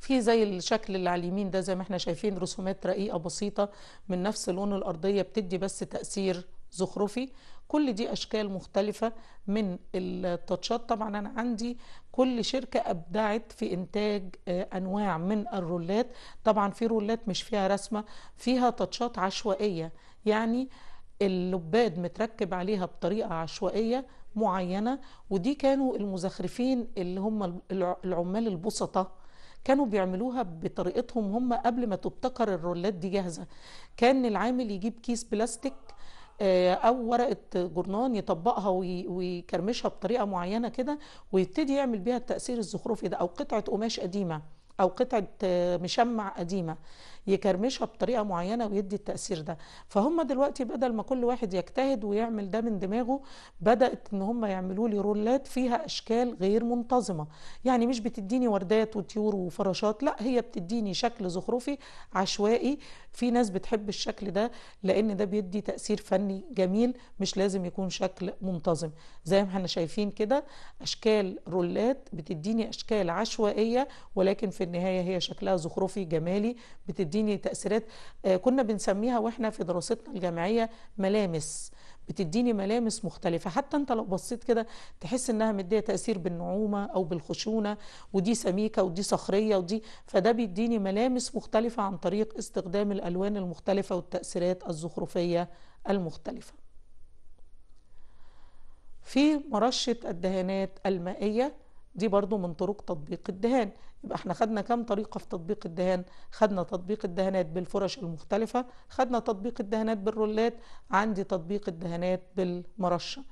A: في زي الشكل اللي على اليمين ده زي ما احنا شايفين رسومات رقيقة بسيطة من نفس لون الأرضية بتدي بس تأثير زخرفي كل دي اشكال مختلفة من التاتشات طبعا انا عندي كل شركة ابدعت في انتاج آه، انواع من الرولات طبعا في رولات مش فيها رسمة فيها تاتشات عشوائية يعني اللباد متركب عليها بطريقة عشوائية معينة ودي كانوا المزخرفين اللي هم العمال البسطة كانوا بيعملوها بطريقتهم هم قبل ما تبتكر الرولات دي جاهزة كان العامل يجيب كيس بلاستيك آه، او ورقه جرنان يطبقها ويكرمشها بطريقه معينه كده ويبتدي يعمل بيها التاثير الزخرفي إيه ده او قطعه قماش قديمه او قطعه آه، مشمع قديمه يكرمشها بطريقه معينه ويدي التاثير ده فهم دلوقتي بدل ما كل واحد يجتهد ويعمل ده من دماغه بدات ان هم يعملوا لي رولات فيها اشكال غير منتظمه يعني مش بتديني وردات وطيور وفراشات لا هي بتديني شكل زخرفي عشوائي في ناس بتحب الشكل ده لان ده بيدي تاثير فني جميل مش لازم يكون شكل منتظم زي ما احنا شايفين كده اشكال رولات بتديني اشكال عشوائيه ولكن في النهايه هي شكلها زخرفي جمالي بتدي بتديني تأثيرات آه، كنا بنسميها واحنا في دراستنا الجامعية ملامس بتديني ملامس مختلفة حتى انت لو بصيت كده تحس انها مدية تأثير بالنعومة او بالخشونة ودي سميكة ودي صخرية ودي فده بيديني ملامس مختلفة عن طريق استخدام الالوان المختلفة والتأثيرات الزخرفية المختلفة في مرشة الدهانات المائية دي برضو من طرق تطبيق الدهان يبقى احنا خدنا كام طريقة في تطبيق الدهان خدنا تطبيق الدهانات بالفرش المختلفة خدنا تطبيق الدهانات بالرولات عندي تطبيق الدهانات بالمرشة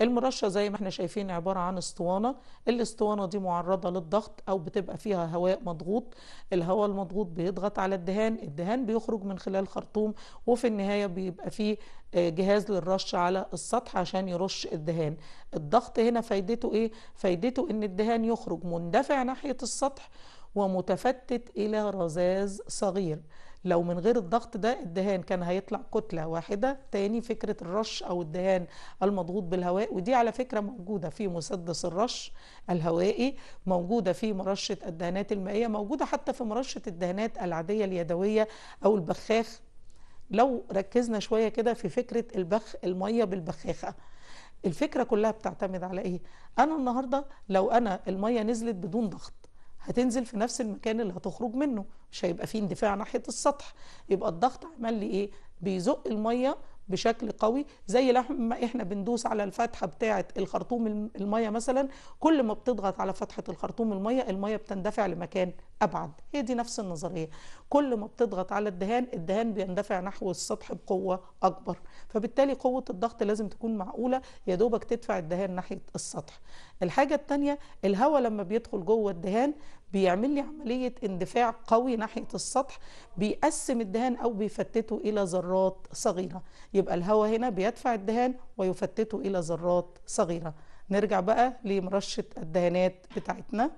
A: المرشة زي ما احنا شايفين عبارة عن اسطوانة الاسطوانة دي معرضة للضغط او بتبقى فيها هواء مضغوط الهواء المضغوط بيضغط على الدهان الدهان بيخرج من خلال خرطوم وفي النهاية بيبقى فيه آه، جهاز للرش على السطح عشان يرش الدهان الضغط هنا فايدته ايه فايدته ان الدهان يخرج مندفع ناحية السطح ومتفتت الى رذاذ صغير لو من غير الضغط ده الدهان كان هيطلع كتلة واحدة تاني فكرة الرش أو الدهان المضغوط بالهواء ودي على فكرة موجودة في مسدس الرش الهوائي موجودة في مرشة الدهانات المائية موجودة حتى في مرشة الدهانات العادية اليدوية أو البخاخ لو ركزنا شويه كده في فكره البخ الميه بالبخاخه الفكره كلها بتعتمد على ايه انا النهارده لو انا الميه نزلت بدون ضغط هتنزل في نفس المكان اللي هتخرج منه مش هيبقى فيه اندفاع ناحيه السطح يبقى الضغط عمل لي ايه بيزق الميه بشكل قوي زي لما احنا بندوس على الفتحه بتاعه الخرطوم الميه مثلا كل ما بتضغط على فتحه الخرطوم الميه الميه بتندفع لمكان ابعد هي دي نفس النظريه كل ما بتضغط على الدهان الدهان بيندفع نحو السطح بقوة أكبر فبالتالي قوة الضغط لازم تكون معقولة يا دوبك تدفع الدهان ناحية السطح الحاجة الثانية الهواء لما بيدخل جوه الدهان بيعمل لي عملية اندفاع قوي ناحية السطح بيقسم الدهان أو بيفتته إلى ذرات صغيرة يبقى الهواء هنا بيدفع الدهان ويفتته إلى ذرات صغيرة نرجع بقى لمرشة الدهانات بتاعتنا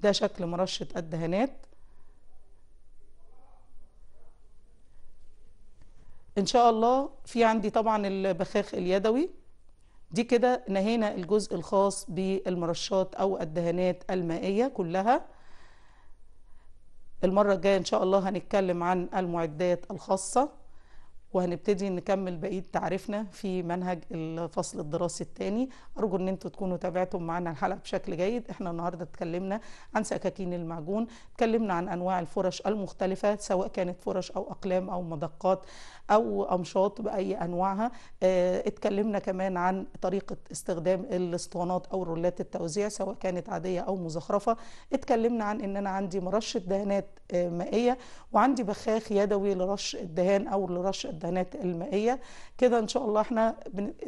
A: ده شكل مرشة الدهانات ان شاء الله في عندي طبعا البخاخ اليدوي دي كده نهينا الجزء الخاص بالمرشات او الدهانات المائيه كلها المره الجايه ان شاء الله هنتكلم عن المعدات الخاصه وهنبتدي نكمل بقيه تعريفنا في منهج الفصل الدراسي الثاني ارجو ان انتم تكونوا تابعتم معنا الحلقه بشكل جيد احنا النهارده اتكلمنا عن سكاكين المعجون اتكلمنا عن انواع الفرش المختلفه سواء كانت فرش او اقلام او مدقات او امشاط باي انواعها آه، اتكلمنا كمان عن طريقه استخدام الاسطوانات او رولات التوزيع سواء كانت عاديه او مزخرفه اتكلمنا عن ان انا عندي مرش دهانات آه، مائيه وعندي بخاخ يدوي لرش الدهان او لرش الدهانات المائيه كده ان شاء الله احنا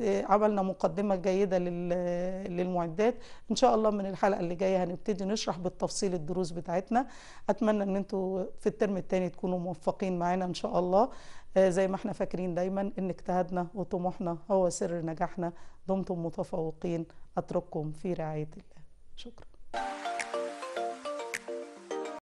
A: آه، عملنا مقدمه جيده للمعدات ان شاء الله من الحلقه اللي جايه هنبتدي نشرح بالتفصيل الدروس بتاعتنا اتمنى ان انتوا في الترم الثاني تكونوا موفقين معانا ان شاء الله آه، زي ما احنا فاكرين دايما ان اجتهادنا وطموحنا هو سر نجاحنا دمتم متفوقين اترككم في رعايه الله شكرا